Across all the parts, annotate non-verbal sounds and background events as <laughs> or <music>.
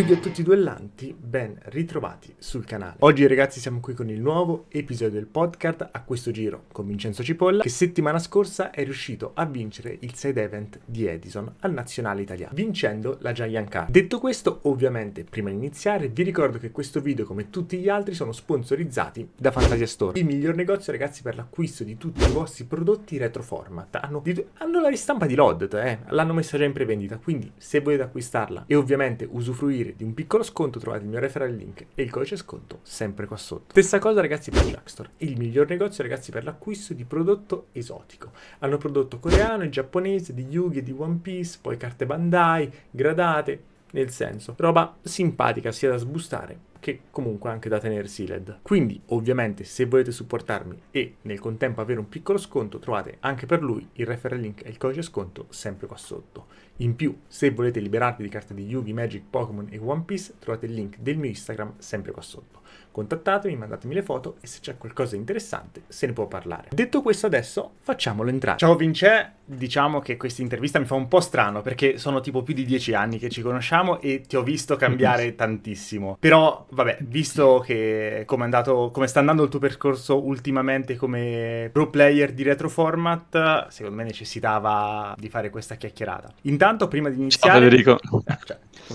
yu a Tutti i duellanti, ben ritrovati sul canale. Oggi ragazzi siamo qui con il nuovo episodio del podcast, a questo giro con Vincenzo Cipolla, che settimana scorsa è riuscito a vincere il side event di Edison al nazionale italiano, vincendo la Giant Car. Detto questo, ovviamente, prima di iniziare, vi ricordo che questo video, come tutti gli altri, sono sponsorizzati da Fantasia Store, il miglior negozio ragazzi per l'acquisto di tutti i vostri prodotti retro format. Hanno, di, hanno la ristampa di Lodd eh? l'hanno messa già in prevendita, quindi se volete acquistarla e ovviamente usufruire usufruire di un piccolo sconto trovate il mio referral link e il codice sconto sempre qua sotto. Stessa cosa ragazzi per Jackstore, il miglior negozio ragazzi per l'acquisto di prodotto esotico. Hanno prodotto coreano e giapponese, di Yugi e di One Piece, poi carte Bandai, gradate, nel senso, roba simpatica sia da sbustare che comunque anche da tenere sealed. Quindi ovviamente se volete supportarmi e nel contempo avere un piccolo sconto trovate anche per lui il referral link e il codice sconto sempre qua sotto. In più, se volete liberarvi di carte di Yugi, Magic, Pokémon e One Piece, trovate il link del mio Instagram sempre qua sotto. Contattatemi, mandatemi le foto e se c'è qualcosa di interessante se ne può parlare. Detto questo adesso facciamolo entrare. Ciao Vince, diciamo che questa intervista mi fa un po' strano perché sono tipo più di dieci anni che ci conosciamo e ti ho visto cambiare <laughs> tantissimo. Però vabbè, visto che come, andato, come sta andando il tuo percorso ultimamente come pro player di retro format, secondo me necessitava di fare questa chiacchierata. Intanto prima di iniziare... Ciao Federico.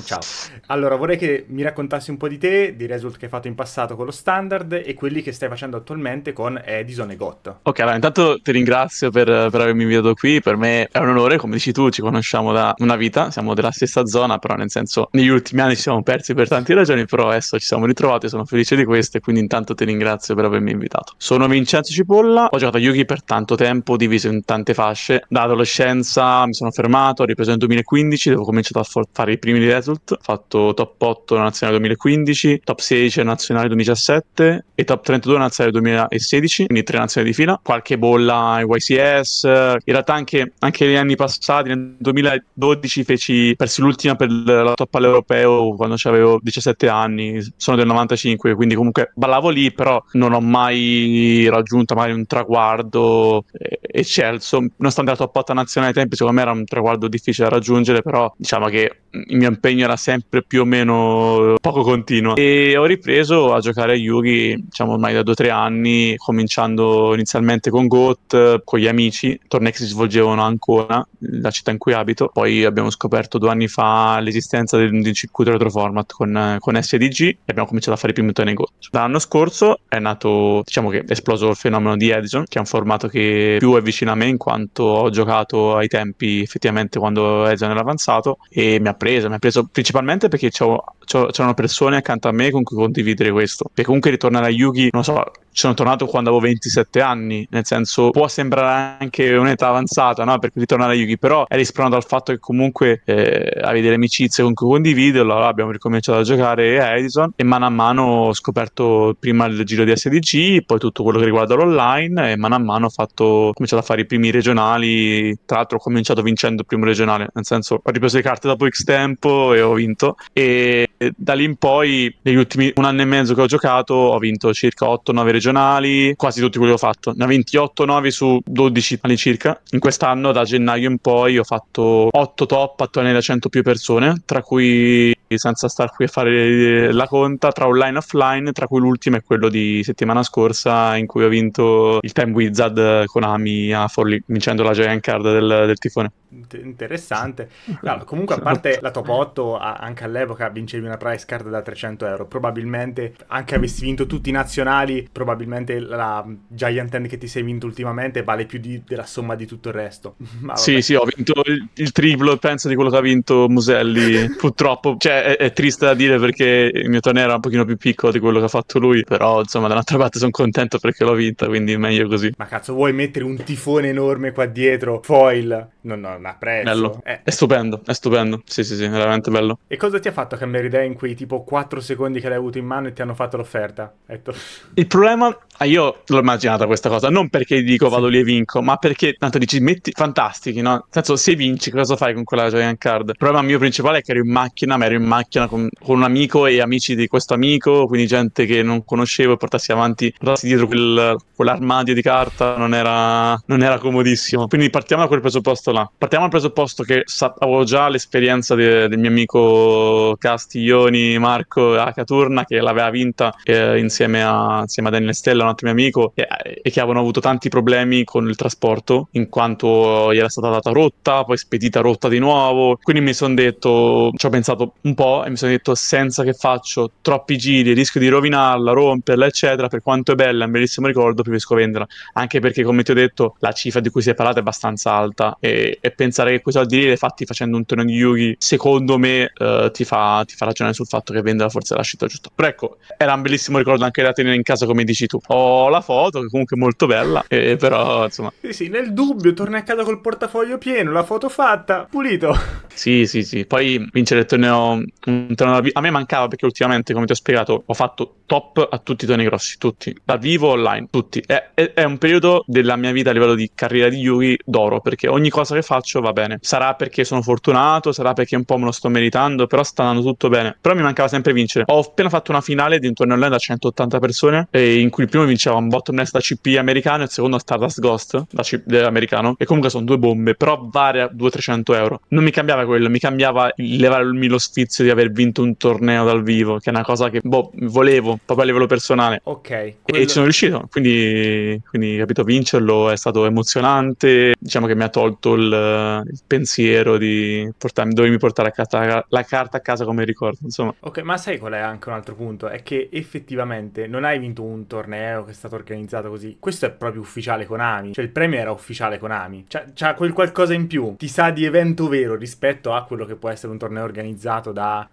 Ciao. Allora, vorrei che mi raccontassi un po' di te, di result che hai fatto in passato con lo standard e quelli che stai facendo attualmente con Edison e Got. Ok, allora intanto ti ringrazio per, per avermi invitato qui, per me è un onore, come dici tu ci conosciamo da una vita, siamo della stessa zona, però nel senso negli ultimi anni ci siamo persi per tante ragioni, però adesso ci siamo ritrovati, sono felice di questo e quindi intanto ti ringrazio per avermi invitato. Sono Vincenzo Cipolla, ho giocato a Yugi per tanto tempo, diviso in tante fasce, da adolescenza mi sono fermato, ho ripreso nel 2015, dove ho cominciato a fare i primi direct result, fatto top 8 nazionale 2015, top 16 nazionale 2017 e top 32 nazionale 2016, quindi tre nazionali di fila, qualche bolla in YCS, in realtà anche, anche negli anni passati, nel 2012 feci, persi l'ultima per la top all'europeo quando avevo 17 anni, sono del 95, quindi comunque ballavo lì, però non ho mai raggiunto mai un traguardo eh, eccelso, nonostante la top 8 nazionale ai tempi secondo me era un traguardo difficile da raggiungere, però diciamo che il mio impegno impegno era sempre più o meno poco continuo e ho ripreso a giocare a Yugi diciamo ormai da 2-3 anni cominciando inizialmente con Goat con gli amici tornei che si svolgevano ancora la città in cui abito poi abbiamo scoperto due anni fa l'esistenza di un circuito retro format con, con SDG e abbiamo cominciato a fare i primi tornei GOT l'anno scorso è nato diciamo che è esploso il fenomeno di Edison che è un formato che più è vicino a me in quanto ho giocato ai tempi effettivamente quando Edison era avanzato e mi ha preso mi ha preso principalmente perché ho c'erano persone accanto a me con cui condividere questo. Perché comunque ritornare a Yuki, non so, ci sono tornato quando avevo 27 anni, nel senso può sembrare anche un'età avanzata, no? Perché ritornare a Yuki, però è spronato dal fatto che comunque eh, avevi delle amicizie con cui condividerlo, allora abbiamo ricominciato a giocare a Edison e mano a mano ho scoperto prima il giro di SDG, poi tutto quello che riguarda l'online e mano a mano ho, fatto, ho cominciato a fare i primi regionali, tra l'altro ho cominciato vincendo il primo regionale, nel senso ho ripreso le carte dopo X tempo e ho vinto e da lì in poi, negli ultimi un anno e mezzo che ho giocato, ho vinto circa 8-9 regionali, quasi tutti quelli che ho fatto. Ne ho vinti 8-9 su 12 all'incirca. In quest'anno, da gennaio in poi, ho fatto 8 top attorno da 100 più persone, tra cui senza star qui a fare la conta tra online e offline, tra cui l'ultimo è quello di settimana scorsa in cui ho vinto il Time Wizard con Ami a Forlì, vincendo la giant card del, del tifone. Interessante. Allora, comunque, a parte la top 8, anche all'epoca vincevi una price card da 300 euro. Probabilmente, anche avessi vinto tutti i nazionali, probabilmente la Giant Hand che ti sei vinto ultimamente vale più di, della somma di tutto il resto. <laughs> sì, sì, ho vinto il, il, triplo, penso, di quello che ha vinto Muselli. <laughs> Purtroppo, cioè, è, è, triste da dire perché il mio torneo era un pochino più piccolo di quello che ha fatto lui, però, insomma, dall'altra parte sono contento perché l'ho vinta, quindi meglio così. Ma cazzo, vuoi mettere un tifone enorme qua dietro? Foil? No, no, ma prezzo. Bello. Eh. È stupendo, è stupendo. Sì, sì, sì, veramente bello. E cosa ti ha fatto cambiare idea? te in quei tipo 4 secondi che l'hai avuto in mano e ti hanno fatto l'offerta. Ecco. Il problema, ah, io l'ho immaginata questa cosa, non perché dico vado lì e vinco, ma perché tanto dici metti fantastici, no? Nel senso se vinci cosa fai con quella Giant Card? Il problema mio principale è che ero in macchina, ma ero in macchina con, con un amico e amici di questo amico, quindi gente che non conoscevo e portassi avanti, portassi dietro quel, quell'armadio di carta, non era, non era comodissimo. Quindi partiamo da quel presupposto là. Partiamo dal presupposto che sa- avevo già l'esperienza de- del mio amico Castillo coglioni Marco Acaturna che l'aveva vinta eh, insieme, a, insieme, a, Daniel Stella, un altro mio amico, e, e, che avevano avuto tanti problemi con il trasporto in quanto gli era stata data rotta, poi spedita rotta di nuovo. Quindi mi sono detto, ci ho pensato un po' e mi sono detto senza che faccio troppi giri, rischio di rovinarla, romperla, eccetera, per quanto è bella, è un bellissimo ricordo, preferisco venderla, anche perché come ti ho detto la cifra di cui si è parlato è abbastanza alta e, e pensare che quei soldi lì li fatti facendo un torneo di Yugi secondo me eh, ti, fa, ti fa ragionare sul fatto che vendere forse è la scelta giusta. Però ecco, era un bellissimo ricordo anche da tenere in casa, come dici tu. Ho la foto, che comunque è molto bella, e però insomma. Sì, sì, nel dubbio, torna a casa col portafoglio pieno, la foto fatta, pulito. Sì, sì, sì. Poi vincere il torneo, un torneo a me mancava perché ultimamente, come ti ho spiegato, ho fatto top a tutti i tornei grossi, tutti, da vivo online, tutti. È, è, è un periodo della mia vita a livello di carriera di Yugi d'oro perché ogni cosa che faccio va bene. Sarà perché sono fortunato, sarà perché un po' me lo sto meritando, però sta andando tutto bene bene, però mi mancava sempre vincere. Ho appena fatto una finale di un torneo online da 180 persone, in cui il primo vinceva un bottomless da CP americano e il secondo Stardust Ghost da CP americano. E comunque sono due bombe, però varia 200-300 euro. Non mi cambiava quello, mi cambiava levarmi lo sfizio di aver vinto un torneo dal vivo, che è una cosa che, boh, volevo proprio a livello personale. Ok. Quello... E ci sono riuscito, quindi, quindi, capito, vincerlo è stato emozionante. Diciamo che mi ha tolto il, il pensiero di portarmi, dovermi portare a casa, la carta a casa come ricordo importa, insomma. Ok, ma sai qual è anche un altro punto? È che effettivamente non hai vinto un torneo che è stato organizzato così. Questo è proprio ufficiale Konami, cioè il premio era ufficiale Konami. C'ha, cioè, c'ha quel qualcosa in più, ti sa di evento vero rispetto a quello che può essere un torneo organizzato da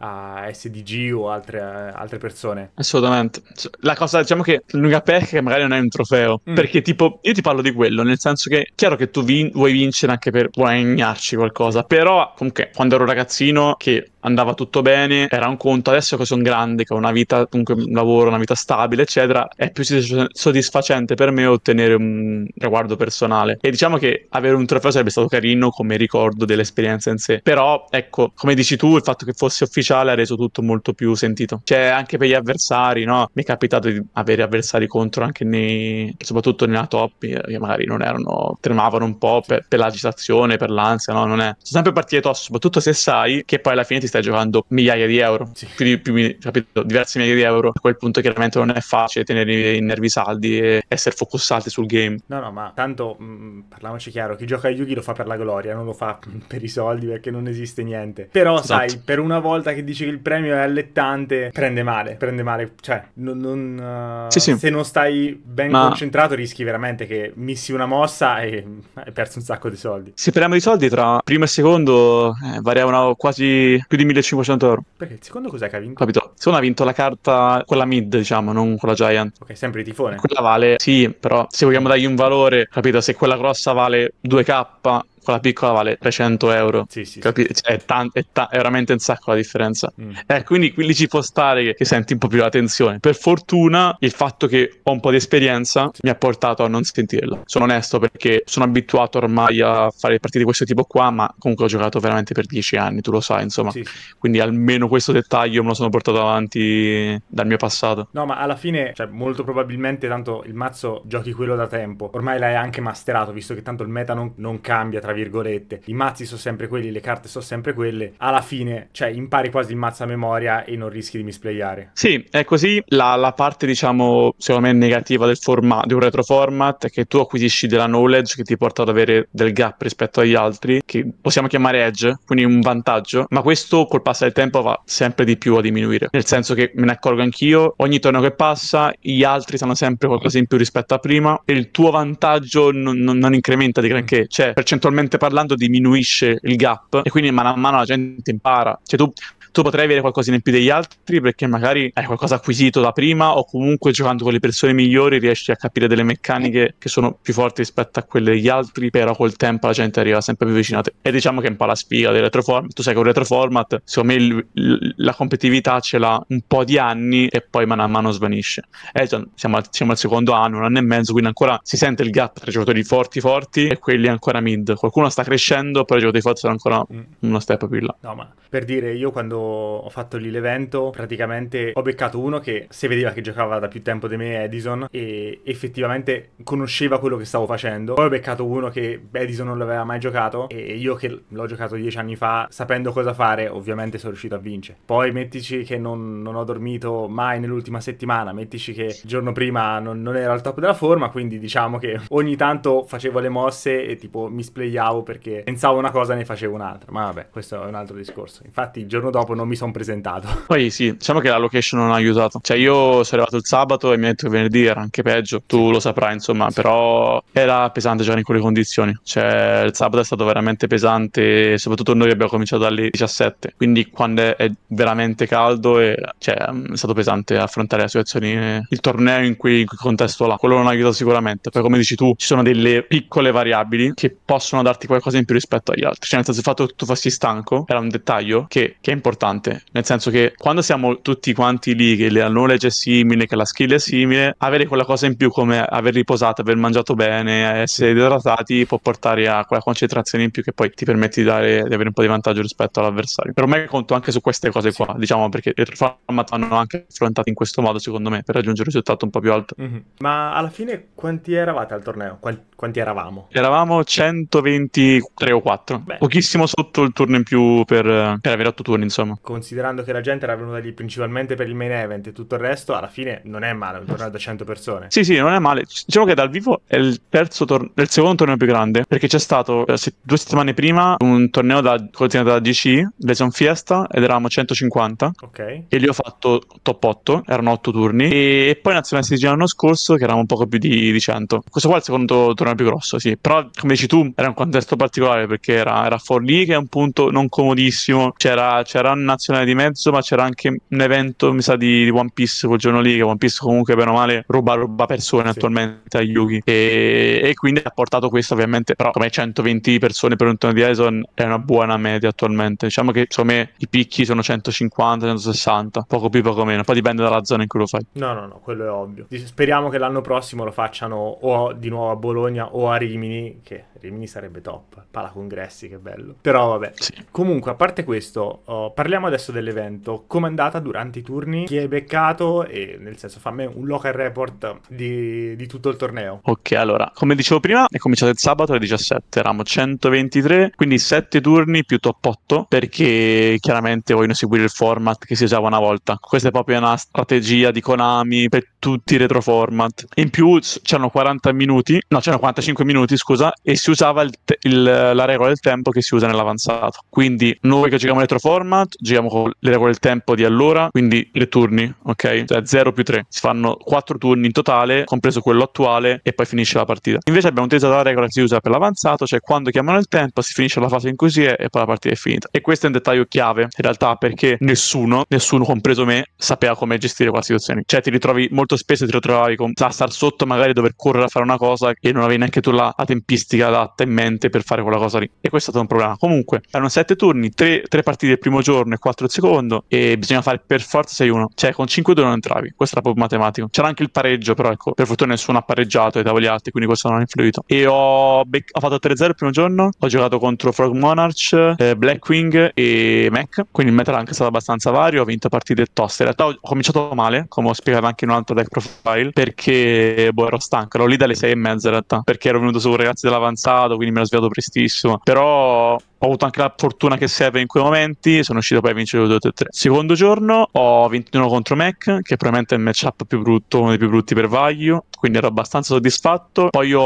SDG o altre, altre persone. Assolutamente. La cosa, diciamo che l'unica pecca è che magari non hai un trofeo, mm. perché tipo, io ti parlo di quello, nel senso che chiaro che tu vin- vuoi vincere anche per guadagnarci qualcosa, però comunque quando ero ragazzino che andava tutto bene, era un conto. Adesso che sono grande, che ho una vita, comunque un lavoro, una vita stabile, eccetera, è più soddisfacente per me ottenere un riguardo personale. E diciamo che avere un trofeo sarebbe stato carino come ricordo dell'esperienza in sé. Però, ecco, come dici tu, il fatto che fosse ufficiale ha reso tutto molto più sentito. Cioè, anche per gli avversari, no? Mi è capitato di avere avversari contro anche nei... soprattutto nella top, eh, che magari non erano, tremavano un po' per, per l'agitazione, per l'ansia, no? Non è... Sono sempre partite tosse, soprattutto se sai che poi alla fine ti stai stai giocando migliaia di euro, sì. più di, più, capito, diversi migliaia di euro. A quel punto chiaramente non è facile tenere i nervi saldi e essere focussati sul game. No, no, ma tanto mh, mm, parliamoci chiaro, chi gioca a Yugi lo fa per la gloria, non lo fa <laughs> per i soldi perché non esiste niente. Però esatto. sai, per una volta che dici che il premio è allettante, prende male, prende male, cioè non, non, uh, sì, sì. se non stai ben ma... concentrato rischi veramente che missi una mossa e <laughs> hai perso un sacco di soldi. Se parliamo di soldi tra primo e secondo eh, variavano quasi più di 1500 euro. Perché il secondo cos'è che ha vinto? Capito? Il secondo ha vinto la carta, quella mid, diciamo, non quella giant. Ok, sempre di tifone. Quella vale, sì, però se vogliamo dargli un valore, capito? Se quella grossa vale 2k quella piccola vale 300 euro. Sì, sì, capi- sì. Cioè, è, tan- è, ta- è, veramente un sacco la differenza. Mm. Eh, quindi, quindi ci può stare che, senti un po' più la tensione. Per fortuna il fatto che ho un po' di esperienza mi ha portato a non sentirla. Sono onesto perché sono abituato ormai a fare partite di questo tipo qua, ma comunque ho giocato veramente per 10 anni, tu lo sai, insomma. Sì, sì. Quindi almeno questo dettaglio me lo sono portato avanti dal mio passato. No, ma alla fine, cioè, molto probabilmente tanto il mazzo giochi quello da tempo. Ormai l'hai anche masterato, visto che tanto il meta non, non cambia tra virgolette, i mazzi sono sempre quelli, le carte sono sempre quelle, alla fine, cioè, impari quasi il mazzo a memoria e non rischi di misplayare. Sì, è così la, la parte, diciamo, secondo me negativa del format, di un retro format, è che tu acquisisci della knowledge che ti porta ad avere del gap rispetto agli altri, che possiamo chiamare edge, quindi un vantaggio, ma questo col passare del tempo va sempre di più a diminuire, nel senso che me ne accorgo anch'io, ogni torneo che passa gli altri sanno sempre qualcosa in più rispetto a prima e il tuo vantaggio non, non, non incrementa di granché, cioè percentualmente tecnicamente parlando diminuisce il gap e quindi man mano la gente impara. Cioè tu tu potrai avere qualcosa in più degli altri perché magari hai qualcosa acquisito da prima o comunque giocando con le persone migliori riesci a capire delle meccaniche che sono più forti rispetto a quelle degli altri, però col tempo la gente arriva sempre più vicina a te. E diciamo che è un po' la sfiga del retroformat, tu sai che un retroformat, secondo me il, il, la competitività ce l'ha un po' di anni e poi mano a mano svanisce. E eh, siamo, siamo al secondo anno, un anno e mezzo, quindi ancora si sente il gap tra i giocatori forti forti e quelli ancora mid. Qualcuno sta crescendo, però i giocatori forti sono ancora mm. uno step più in là. No, ma per dire, io quando ho fatto lì l'evento, praticamente ho beccato uno che si vedeva che giocava da più tempo di me Edison e effettivamente conosceva quello che stavo facendo. Poi ho beccato uno che Edison non l'aveva mai giocato e io che l'ho giocato dieci anni fa, sapendo cosa fare, ovviamente sono riuscito a vincere. Poi mettici che non, non ho dormito mai nell'ultima settimana, mettici che il giorno prima non, non era al top della forma, quindi diciamo che ogni tanto facevo le mosse e tipo mi splayavo perché pensavo una cosa e ne facevo un'altra. Ma vabbè, questo è un altro discorso. Infatti il giorno dopo non mi sono presentato. <laughs> Poi sì, diciamo che la location non ha aiutato. Cioè io sono arrivato il sabato e mi ha detto che venerdì era anche peggio, tu lo saprai insomma, però era pesante già in quelle condizioni. Cioè il sabato è stato veramente pesante, soprattutto noi abbiamo cominciato alle 17, quindi quando è veramente caldo e, cioè, mm, è stato pesante affrontare la situazione, il torneo in quel contesto là, quello non ha aiutato sicuramente. Poi come dici tu, ci sono delle piccole variabili che possono darti qualcosa in più rispetto agli altri. Cioè nel senso il fatto che tu fossi stanco era un dettaglio che, che è importante importante, nel senso che quando siamo tutti quanti lì, che la knowledge è simile, che la skill è simile, avere quella cosa in più come aver riposato, aver mangiato bene, essere idratati può portare a quella concentrazione in più che poi ti permette di, dare, di avere un po' di vantaggio rispetto all'avversario. Per me conto anche su queste cose qua, sì. diciamo perché il format hanno anche affrontato in questo modo secondo me per raggiungere un risultato un po' più alto. Mm-hmm. Ma alla fine quanti eravate al torneo? Qual- quanti eravamo? Eravamo 123 o 4, Beh. pochissimo sotto il turno in più per, per avere 8 turni insomma insomma. Considerando che la gente era venuta lì principalmente per il main event e tutto il resto, alla fine non è male, un torneo da 100 persone. Sì, sì, non è male. Diciamo che dal vivo è il, tor- il secondo torneo più grande, perché c'è stato eh, due settimane prima un torneo da- coordinato da DC, Lesion Fiesta, ed eravamo 150. Ok. E lì ho fatto top 8, erano 8 turni. E poi Nazionale CG l'anno scorso, che eravamo un poco più di, di 100. Questo qua è il secondo torneo più grosso, sì. Però, come dici tu, era un contesto particolare, perché era, era Forlì, che è un punto non comodissimo, c'era, c'era nazionale di mezzo, ma c'era anche un evento, mi sa, di, di One Piece quel giorno lì, che One Piece comunque bene o male ruba, ruba persone sì. attualmente a Yugi. E, e, quindi ha portato questo ovviamente, però come 120 persone per un turno di Edison è una buona media attualmente. Diciamo che secondo i picchi sono 150, 160, poco più, poco meno. Poi dipende dalla zona in cui lo fai. No, no, no, quello è ovvio. Speriamo che l'anno prossimo lo facciano o di nuovo a Bologna o a Rimini, che Rimini sarebbe top. Pala congressi, che bello. Però vabbè. Sì. Comunque, a parte questo, oh, Parliamo adesso dell'evento, Come è andata durante i turni, chi hai beccato e nel senso fammi un local report di, di, tutto il torneo. Ok, allora, come dicevo prima, è cominciato il sabato alle 17, eravamo 123, quindi 7 turni più top 8 perché chiaramente vogliono seguire il format che si usava una volta. Questa è proprio una strategia di Konami per tutti i retro format. In più c'erano 40 minuti, no, c'erano 45 minuti, scusa, e si usava il il, la regola del tempo che si usa nell'avanzato. Quindi noi che giochiamo retro format giriamo con le regole del tempo di allora, quindi le turni, ok? Cioè 0 più 3. Si fanno 4 turni in totale, compreso quello attuale, e poi finisce la partita. Invece abbiamo utilizzato la regola che si usa per l'avanzato, cioè quando chiamano il tempo si finisce la fase in cui si è e poi la partita è finita. E questo è un dettaglio chiave, in realtà, perché nessuno, nessuno compreso me, sapeva come gestire quella situazione. Cioè ti ritrovi molto spesso, ti ritrovavi con la star sotto, magari dover correre a fare una cosa e non avevi neanche tu la, la tempistica adatta in mente per fare quella cosa lì. E questo è stato un problema. Comunque, erano 7 turni, 3 partite il primo giorno turno e 4 al secondo e bisogna fare per forza 6-1. Cioè con 5-2 non entravi. Questo era proprio matematico. C'era anche il pareggio, però ecco, per fortuna nessuno ha pareggiato ai tavoli alti, quindi questo non ha influito. E ho, bec- ho fatto 3-0 il primo giorno, ho giocato contro Frog Monarch, eh, Blackwing e Mac, quindi il metal è anche stato abbastanza vario, ho vinto partite toste. In realtà ho cominciato male, come ho spiegato anche in un altro deck profile, perché boh, ero stanco, ero lì dalle 6 e mezza in realtà, perché ero venuto su un ragazzo dell'avanzato, quindi mi ero svegliato prestissimo. Però ho avuto anche la fortuna che serve in quei momenti, sono uscito poi a vincere 2 3 3. Secondo giorno ho 21 contro Mac, che probabilmente è il matchup più brutto, uno dei più brutti per Vaglio, quindi ero abbastanza soddisfatto. Poi ho,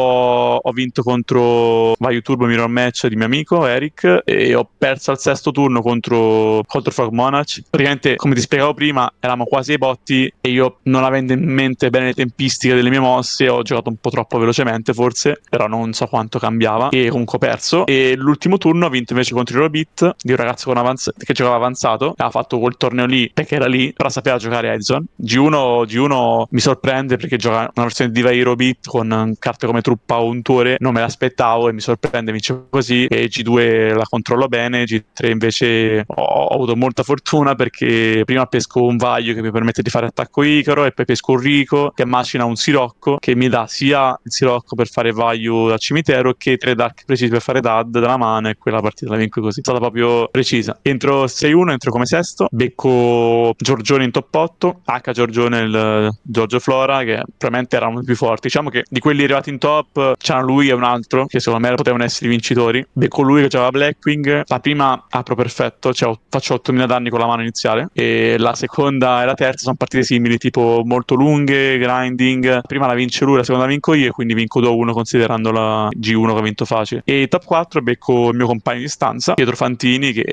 ho vinto contro Vaglio Turbo Mirror Match di mio amico Eric e ho perso al sesto turno contro, contro Frog Monarch. Praticamente, come ti spiegavo prima, eravamo quasi ai botti e io non avendo in mente bene le tempistiche delle mie mosse, ho giocato un po' troppo velocemente forse, però non so quanto cambiava e comunque ho perso. E l'ultimo turno ho vinto vinto invece contro i Robit di un ragazzo avanz- che giocava avanzato ha fatto quel torneo lì perché era lì però sapeva giocare Edson G1, G1 mi sorprende perché gioca una versione di Vairo Beat con carte come truppa o untore non me l'aspettavo e mi sorprende vince così e G2 la controllo bene G3 invece ho, ho avuto molta fortuna perché prima pesco un Vaglio che mi permette di fare attacco Icaro e poi pesco un Rico che macina un Sirocco che mi dà sia il Sirocco per fare Vaglio dal cimitero che tre Dark Precisi per fare Dad dalla mano e quella per partita, vinco così. È stata proprio precisa. Entro 6-1, entro come sesto, becco Giorgione in top 8, H Giorgione e il Giorgio Flora, che probabilmente erano i più forti. Diciamo che di quelli arrivati in top c'era lui e un altro, che secondo me potevano essere i vincitori. Becco lui che aveva Blackwing, la prima apro perfetto, cioè faccio 8000 danni con la mano iniziale, e la seconda e la terza sono partite simili, tipo molto lunghe, grinding. Prima la vince lui, la seconda la vinco io, quindi vinco 2-1 considerando la G1 che ho vinto facile. E top 4 becco il mio compagno di distanza. Pietro Fantini, che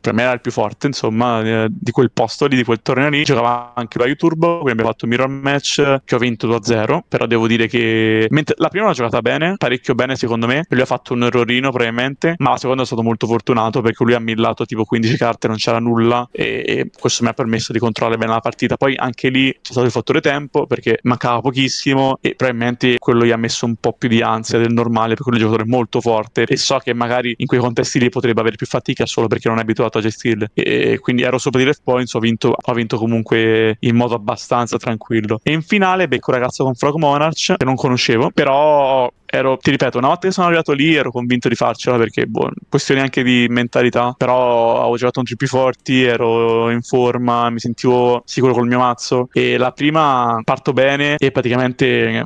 per me era il più forte, insomma, eh, di quel posto lì, di quel torneo lì. Giocava anche la YouTube, quindi abbiamo fatto un mirror match che ho vinto 2-0. Però devo dire che mentre la prima l'ho giocata bene, parecchio bene secondo me. Lui ha fatto un errorino probabilmente, ma la seconda è stato molto fortunato perché lui ha millato tipo 15 carte, non c'era nulla e, e questo mi ha permesso di controllare bene la partita. Poi anche lì c'è stato il fattore tempo perché mancava pochissimo e probabilmente quello gli ha messo un po' più di ansia del normale perché lui è un giocatore molto forte e so che magari in quei contesti posti potrebbe avere più fatica solo perché non è abituato a gestirle. E quindi ero sopra di left points, ho vinto, ho vinto comunque in modo abbastanza tranquillo. E in finale becco un ragazzo con Frog Monarch che non conoscevo, però ero, ti ripeto, una volta che sono arrivato lì ero convinto di farcela perché, boh, questione anche di mentalità, però avevo giocato un i più forti, ero in forma, mi sentivo sicuro col mio mazzo e la prima parto bene e praticamente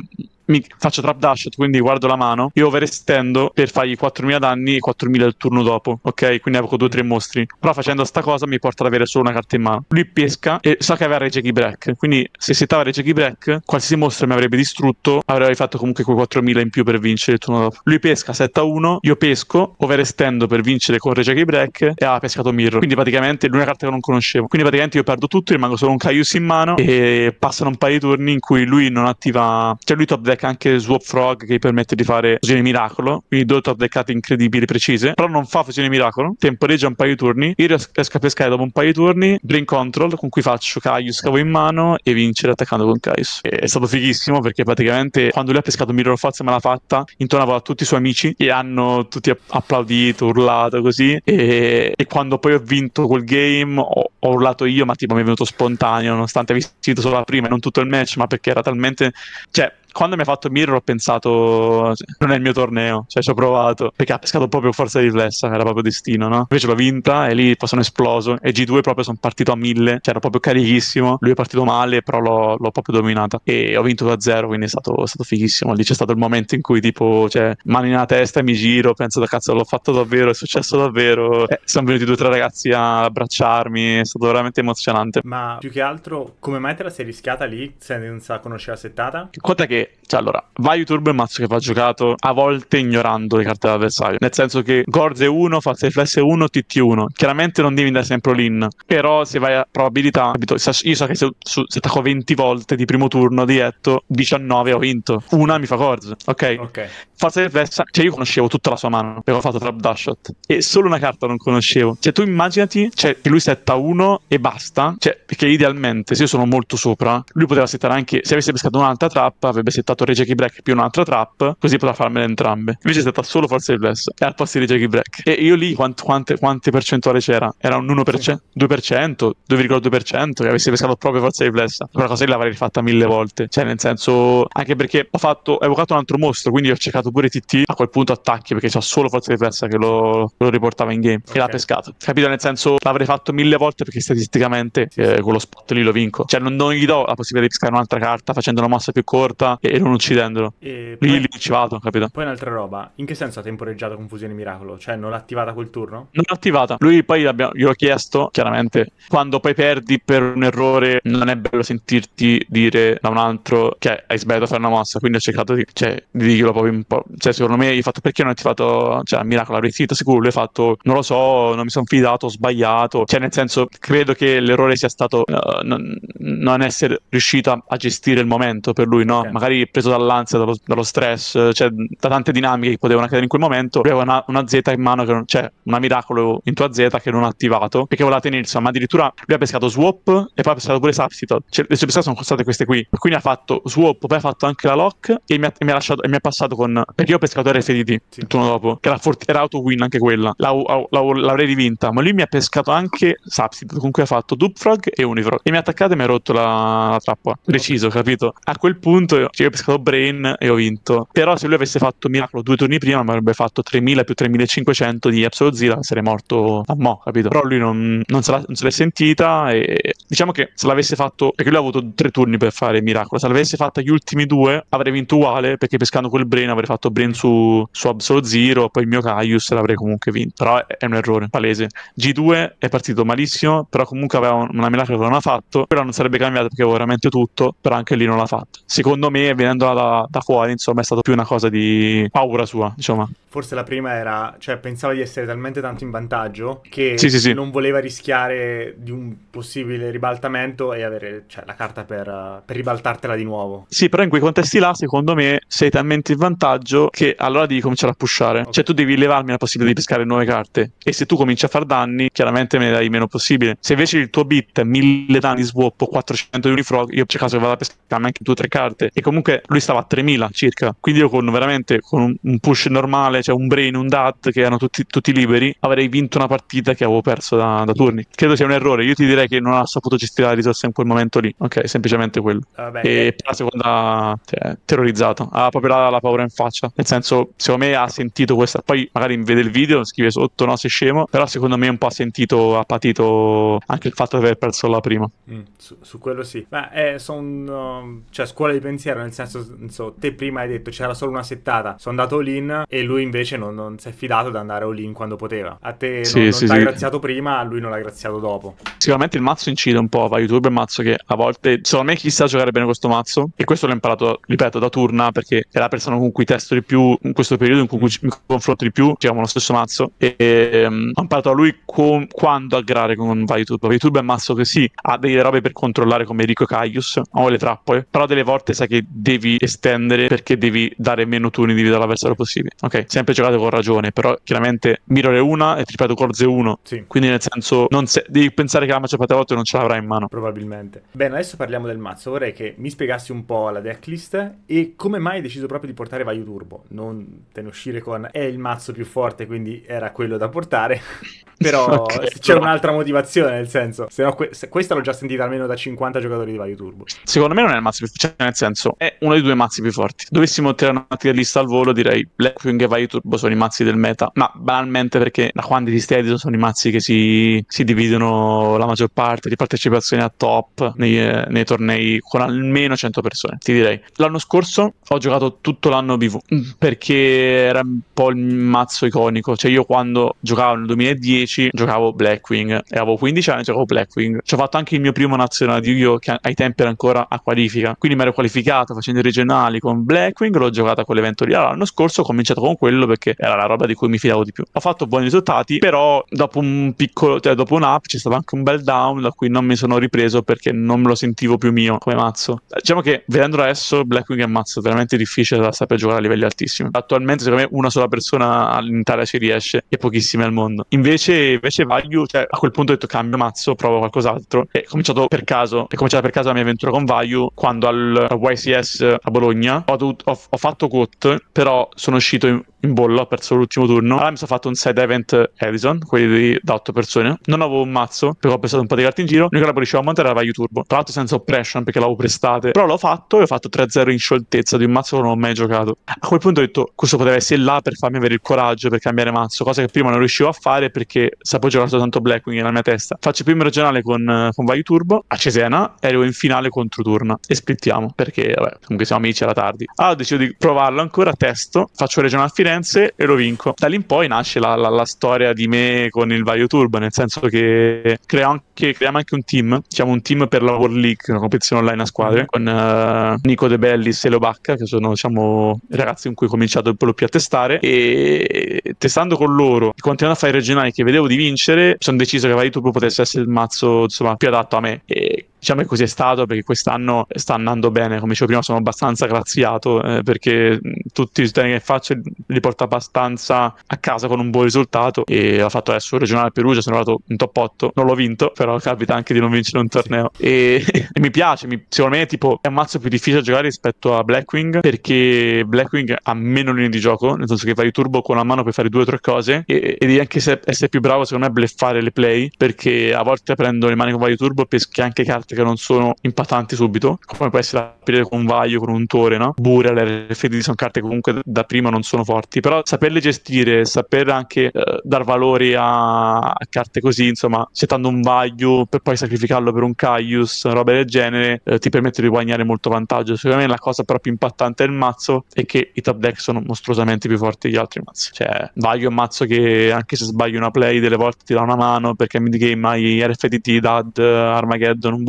mi faccio trap dashed, quindi guardo la mano io overestendo per fargli 4000 danni e 4000 il turno dopo, ok? Quindi avevo 2-3 mostri. Però facendo sta cosa mi porta ad avere solo una carta in mano. Lui pesca e sa che aveva Rage Key Break, quindi se si settava Rage Key Break, qualsiasi mostro mi avrebbe distrutto, avrei fatto comunque quei 4000 in più per vincere il turno dopo. Lui pesca 7-1, io pesco, overestendo per vincere con Rage Key Break e ha pescato Mirror. Quindi praticamente è l'unica carta che non conoscevo. Quindi praticamente io perdo tutto, rimango solo un Caius in mano e passano un paio di turni in cui lui non attiva, cioè lui top deck Black ha anche Swap Frog che gli permette di fare fusione miracolo, quindi due deckate incredibili precise, però non fa fusione miracolo, temporeggia un paio di turni, io riesco a pescare dopo un paio di turni, Brain Control con cui faccio Caius cavo in mano e vincere attaccando con Caius. è stato fighissimo perché praticamente quando lui ha pescato Mirror of Forza me l'ha fatta, intonavo a tutti i suoi amici e hanno tutti applaudito, urlato così e, e quando poi ho vinto quel game ho, ho urlato io ma tipo mi è venuto spontaneo nonostante avessi vinto solo la prima e non tutto il match ma perché era talmente cioè quando mi ha fatto Mirror ho pensato cioè, non è il mio torneo, cioè ci ho provato perché ha pescato proprio forza riflessa, era proprio destino, no? Invece l'ho vinta e lì poi sono esploso e G2 proprio sono partito a mille, cioè ero proprio carichissimo, lui è partito male però l'ho, l'ho proprio dominata e ho vinto da zero quindi è stato, è stato, fighissimo, lì c'è stato il momento in cui tipo cioè mani nella testa e mi giro, penso da cazzo l'ho fatto davvero, è successo davvero, eh, sono venuti due o tre ragazzi a abbracciarmi, è stato veramente emozionante. Ma più che altro come mai te la sei rischiata lì senza conoscere la settata? Conta che cioè, allora, VaiuTurbo è un mazzo che va giocato a volte ignorando le carte dell'avversario. Nel senso che Gorze 1, False Riflesse 1, TT 1. Chiaramente non devi andare sempre all'in. Però se vai a probabilità, Io so che se, su, se attacco 20 volte di primo turno diretto, 19 ho vinto. Una mi fa Gorze, ok? Ok. False Riflesse, cioè io conoscevo tutta la sua mano, perché ho fatto trap dashot. E solo una carta non conoscevo. Cioè tu immaginati, cioè, che lui setta 1 e basta. Cioè, perché idealmente, se io sono molto sopra, lui poteva settare anche, se avesse pescato un'altra trappa, avrebbe avrebbe settato Re Jackie Black più un'altra trap, così potrà farmele entrambe. Invece è stata solo Forza Bless e al posto di Jackie Break. E io lì quant, quante, quante percentuali c'era? Era un 1%, 2%, 2,2% che avessi pescato proprio Forza di Bless. Quella cosa lì l'avrei rifatta mille volte. Cioè, nel senso, anche perché ho fatto, ho evocato un altro mostro, quindi ho cercato pure TT. A quel punto attacchi perché c'ha solo Forza di Bless che lo, lo, riportava in game okay. e l'ha pescato. Capito? Nel senso, l'avrei fatto mille volte perché statisticamente eh, con lo spot lì lo vinco. Cioè, non, non gli do la possibilità di pescare un'altra carta facendo una mossa più corta e non uccidendolo. E lì, poi... lì ci vado, capito? Poi un'altra roba, in che senso ha temporeggiato Confusione Miracolo? Cioè non l'ha attivata quel turno? Non l'ha attivata. Lui poi ho chiesto, chiaramente, quando poi perdi per un errore non è bello sentirti dire da un altro che hai sbagliato a fare una mossa, quindi ho cercato di, cioè, di dirglielo proprio un po'. Cioè secondo me hai fatto perché non ha attivato, cioè Miracolo avrei sentito sicuro, lui ha fatto non lo so, non mi sono fidato, ho sbagliato. Cioè nel senso credo che l'errore sia stato uh, non, non essere riuscito a, a, gestire il momento per lui, no? Sì. Magari magari preso dall'ansia, dallo, dallo stress, cioè da tante dinamiche che potevano accadere in quel momento, aveva una, una, Z in mano, non, cioè una miracolo in tua Z che non ha attivato, perché voleva tenersela, ma addirittura lui ha pescato Swap e poi ha pescato pure Substitute, cioè le sue pescate sono costate queste qui, quindi ha fatto Swap, poi ha fatto anche la Lock e mi ha, e mi ha, lasciato, e mi ha passato con, perché io ho pescato RFDT sì. il turno dopo, che era, fort- era auto win anche quella, la, la, la, l'avrei rivinta, ma lui mi ha pescato anche Substitute con cui ha fatto Dubfrog e Unifrog e mi ha attaccato e mi ha rotto la, la trappola, preciso, capito? A quel punto cioè, io ho pescato Brain e ho vinto. Però se lui avesse fatto Miracolo due turni prima, mi avrebbe fatto 3000 più 3500 di Absolute Zero, sarei morto a mo', capito? Però lui non, non, se, la, non se l'è sentita e diciamo che se l'avesse fatto, perché lui ha avuto tre turni per fare Miracolo, se l'avesse fatta gli ultimi due avrei vinto uguale perché pescando quel Brain avrei fatto Brain su, su Absolute Zero, poi il mio Caius l'avrei comunque vinto. Però è, è un errore palese. G2 è partito malissimo, però comunque aveva una Miracolo che non ha fatto, però non sarebbe cambiato perché avevo veramente tutto, però anche lì non l'ha fatto. Secondo me me venendo da, da, fuori, insomma, è stato più una cosa di paura sua, insomma. Forse la prima era, cioè, pensava di essere talmente tanto in vantaggio che sì, sì, sì. non voleva rischiare di un possibile ribaltamento e avere cioè, la carta per, per, ribaltartela di nuovo. Sì, però in quei contesti là, secondo me, sei talmente in vantaggio che allora devi cominciare a pushare. Okay. Cioè, tu devi levarmi la possibilità di pescare nuove carte. E se tu cominci a far danni, chiaramente me ne dai meno possibile. Se invece il tuo beat è mille danni swap o 400 di unifrog, io c'è caso che vado a pescarmi anche due o tre carte. E comunque lui stava a 3000 circa. Quindi io con veramente con un push normale, cioè un brain, un dat che erano tutti, tutti liberi, avrei vinto una partita che avevo perso da, da, turni. Credo sia un errore. Io ti direi che non ha saputo gestire la risorsa in quel momento lì. Ok, semplicemente quello. Vabbè, ah, e eh. per la seconda, cioè, terrorizzato. Ha proprio la, la, paura in faccia. Nel senso, secondo me ha sentito questa. Poi magari vede il video, scrive sotto, no, sei scemo. Però secondo me un po' ha sentito, ha patito anche il fatto di aver perso la prima. Mm, su, su, quello sì. Ma eh, sono. Um, cioè, scuola di pensiero vero, nel senso, so, te prima hai detto c'era solo una settata, sono andato all-in e lui invece non, non si è fidato di andare all-in quando poteva. A te sì, non, sì, non sì. graziato prima, a lui non l'ha graziato dopo. Sicuramente il mazzo incide un po', va YouTube un mazzo che a volte, secondo me chissà giocare bene questo mazzo, e questo l'ho imparato, ripeto, da Turna, perché è la persona con cui testo di più in questo periodo, in cui mi confronto di più, giochiamo lo stesso mazzo, e, e um, ho imparato da lui con, quando aggrare con VaiTube. VaiTube è un mazzo che sì, ha delle robe per controllare come Rico Caius, ho le trappole, però delle volte sai che devi estendere perché devi dare meno turni di vita all'avversario possibile. Ok, sempre giocate con ragione, però chiaramente mirror è una e ripeto corze 1. Sì. Quindi nel senso se- devi pensare che la maggior parte delle volte non ce l'avrà in mano. Probabilmente. Bene, adesso parliamo del mazzo. Vorrei che mi spiegassi un po' la decklist e come mai hai deciso proprio di portare Vaio Turbo, non te ne uscire con è il mazzo più forte, quindi era quello da portare. <laughs> Però <laughs> okay, c'è certo. un'altra motivazione, nel senso, se no que- se questa l'ho già sentita almeno da 50 giocatori di Vario Turbo. Secondo me non è il mazzo più forte, cioè nel senso, è uno dei due mazzi più forti. Dovessimo tirare una tier lista al volo, direi Blackwing e Vario Turbo sono i mazzi del meta, ma banalmente perché da quando ti stai sono i mazzi che si, si, dividono la maggior parte di partecipazione a top nei, eh, nei tornei con almeno 100 persone, ti direi. L'anno scorso ho giocato tutto l'anno BV mm. perché era un po' il mazzo iconico, cioè io quando giocavo nel 2010 2010 giocavo Blackwing e avevo 15 anni giocavo Blackwing. Ci ho fatto anche il mio primo nazionale di Yu-Gi-Oh! che ai tempi era ancora a qualifica. Quindi mi ero qualificato facendo i regionali con Blackwing, l'ho giocata con l'evento lì. Allora, l'anno scorso ho cominciato con quello perché era la roba di cui mi fidavo di più. Ho fatto buoni risultati, però dopo un piccolo, cioè dopo un up c'è stato anche un bel down da cui non mi sono ripreso perché non me lo sentivo più mio come mazzo. Diciamo che vedendolo adesso Blackwing è un mazzo veramente difficile da saper giocare a livelli altissimi. Attualmente secondo me una sola persona all'Italia ci riesce e pochissime al mondo. Invece invece, invece Vaglio, cioè, a quel punto ho detto cambio mazzo, provo qualcos'altro. E ho cominciato per caso, è cominciata per caso la mia avventura con Vaglio quando al YCS a Bologna ho, dovuto, ho, ho fatto quote, però sono uscito in, in bolla, ho perso l'ultimo turno. Allora mi sono fatto un side event Edison, quelli da otto persone. Non avevo un mazzo perché ho pensato un po' di carte in giro. L'unica roba che riuscivo a montare era Vaglio Turbo. Tra l'altro senza oppression perché l'avevo prestate. Però l'ho fatto e ho fatto 3-0 in scioltezza di un mazzo che non ho mai giocato. A quel punto ho detto questo poteva essere là per farmi avere il coraggio per cambiare mazzo, cosa che prima non riuscivo a fare perché perché sapevo giocato tanto Blackwing nella mia testa. Faccio primo regionale con, eh, con Vaio Turbo a Cesena, e arrivo in finale contro Turna e splittiamo perché vabbè, comunque siamo amici alla tardi. Allora decido di provarlo ancora, testo, faccio regionale a Firenze e lo vinco. Da lì in poi nasce la, la, la storia di me con il Vaio Turbo, nel senso che creo anche che creiamo anche un team, diciamo un team per la World League, una competizione online a squadre, mhm. con uh, Nico De Bellis e Leo Bacca, che sono diciamo, ragazzi con cui ho cominciato per lo più a testare, e testando con loro e continuando a fare i regionali che vedevo di vincere, sono deciso che Varito potesse essere il mazzo insomma, più adatto a me. E diciamo che così è stato perché quest'anno sta andando bene come dicevo prima sono abbastanza graziato eh, perché tutti i risultati che faccio li porto abbastanza a casa con un buon risultato e ho fatto adesso il regionale a Perugia sono arrivato in top 8 non l'ho vinto però capita anche di non vincere un torneo e, <laughs> e mi piace mi, secondo me è tipo è un mazzo più difficile da giocare rispetto a Blackwing perché Blackwing ha meno linee di gioco nel senso che fai turbo con la mano per fare due o tre cose e, e devi anche se, essere più bravo secondo me a bleffare le play perché a volte prendo le mani con vario turbo e peschi anche carte carte che non sono impattanti subito, come può essere aprire con un vaglio, con un tore, no? le RFD sono carte che comunque da prima non sono forti, però saperle gestire, saper anche eh, dar valore a... a carte così, insomma, settando un vaglio per poi sacrificarlo per un Caius, roba del genere, eh, ti permette di guadagnare molto vantaggio. Secondo me la cosa però più impattante del mazzo è che i top deck sono mostruosamente più forti degli altri mazzi. Cioè, vaglio è un mazzo che anche se sbaglio una play delle volte ti dà una mano perché a midgame hai RFDT, DAD, Armageddon, un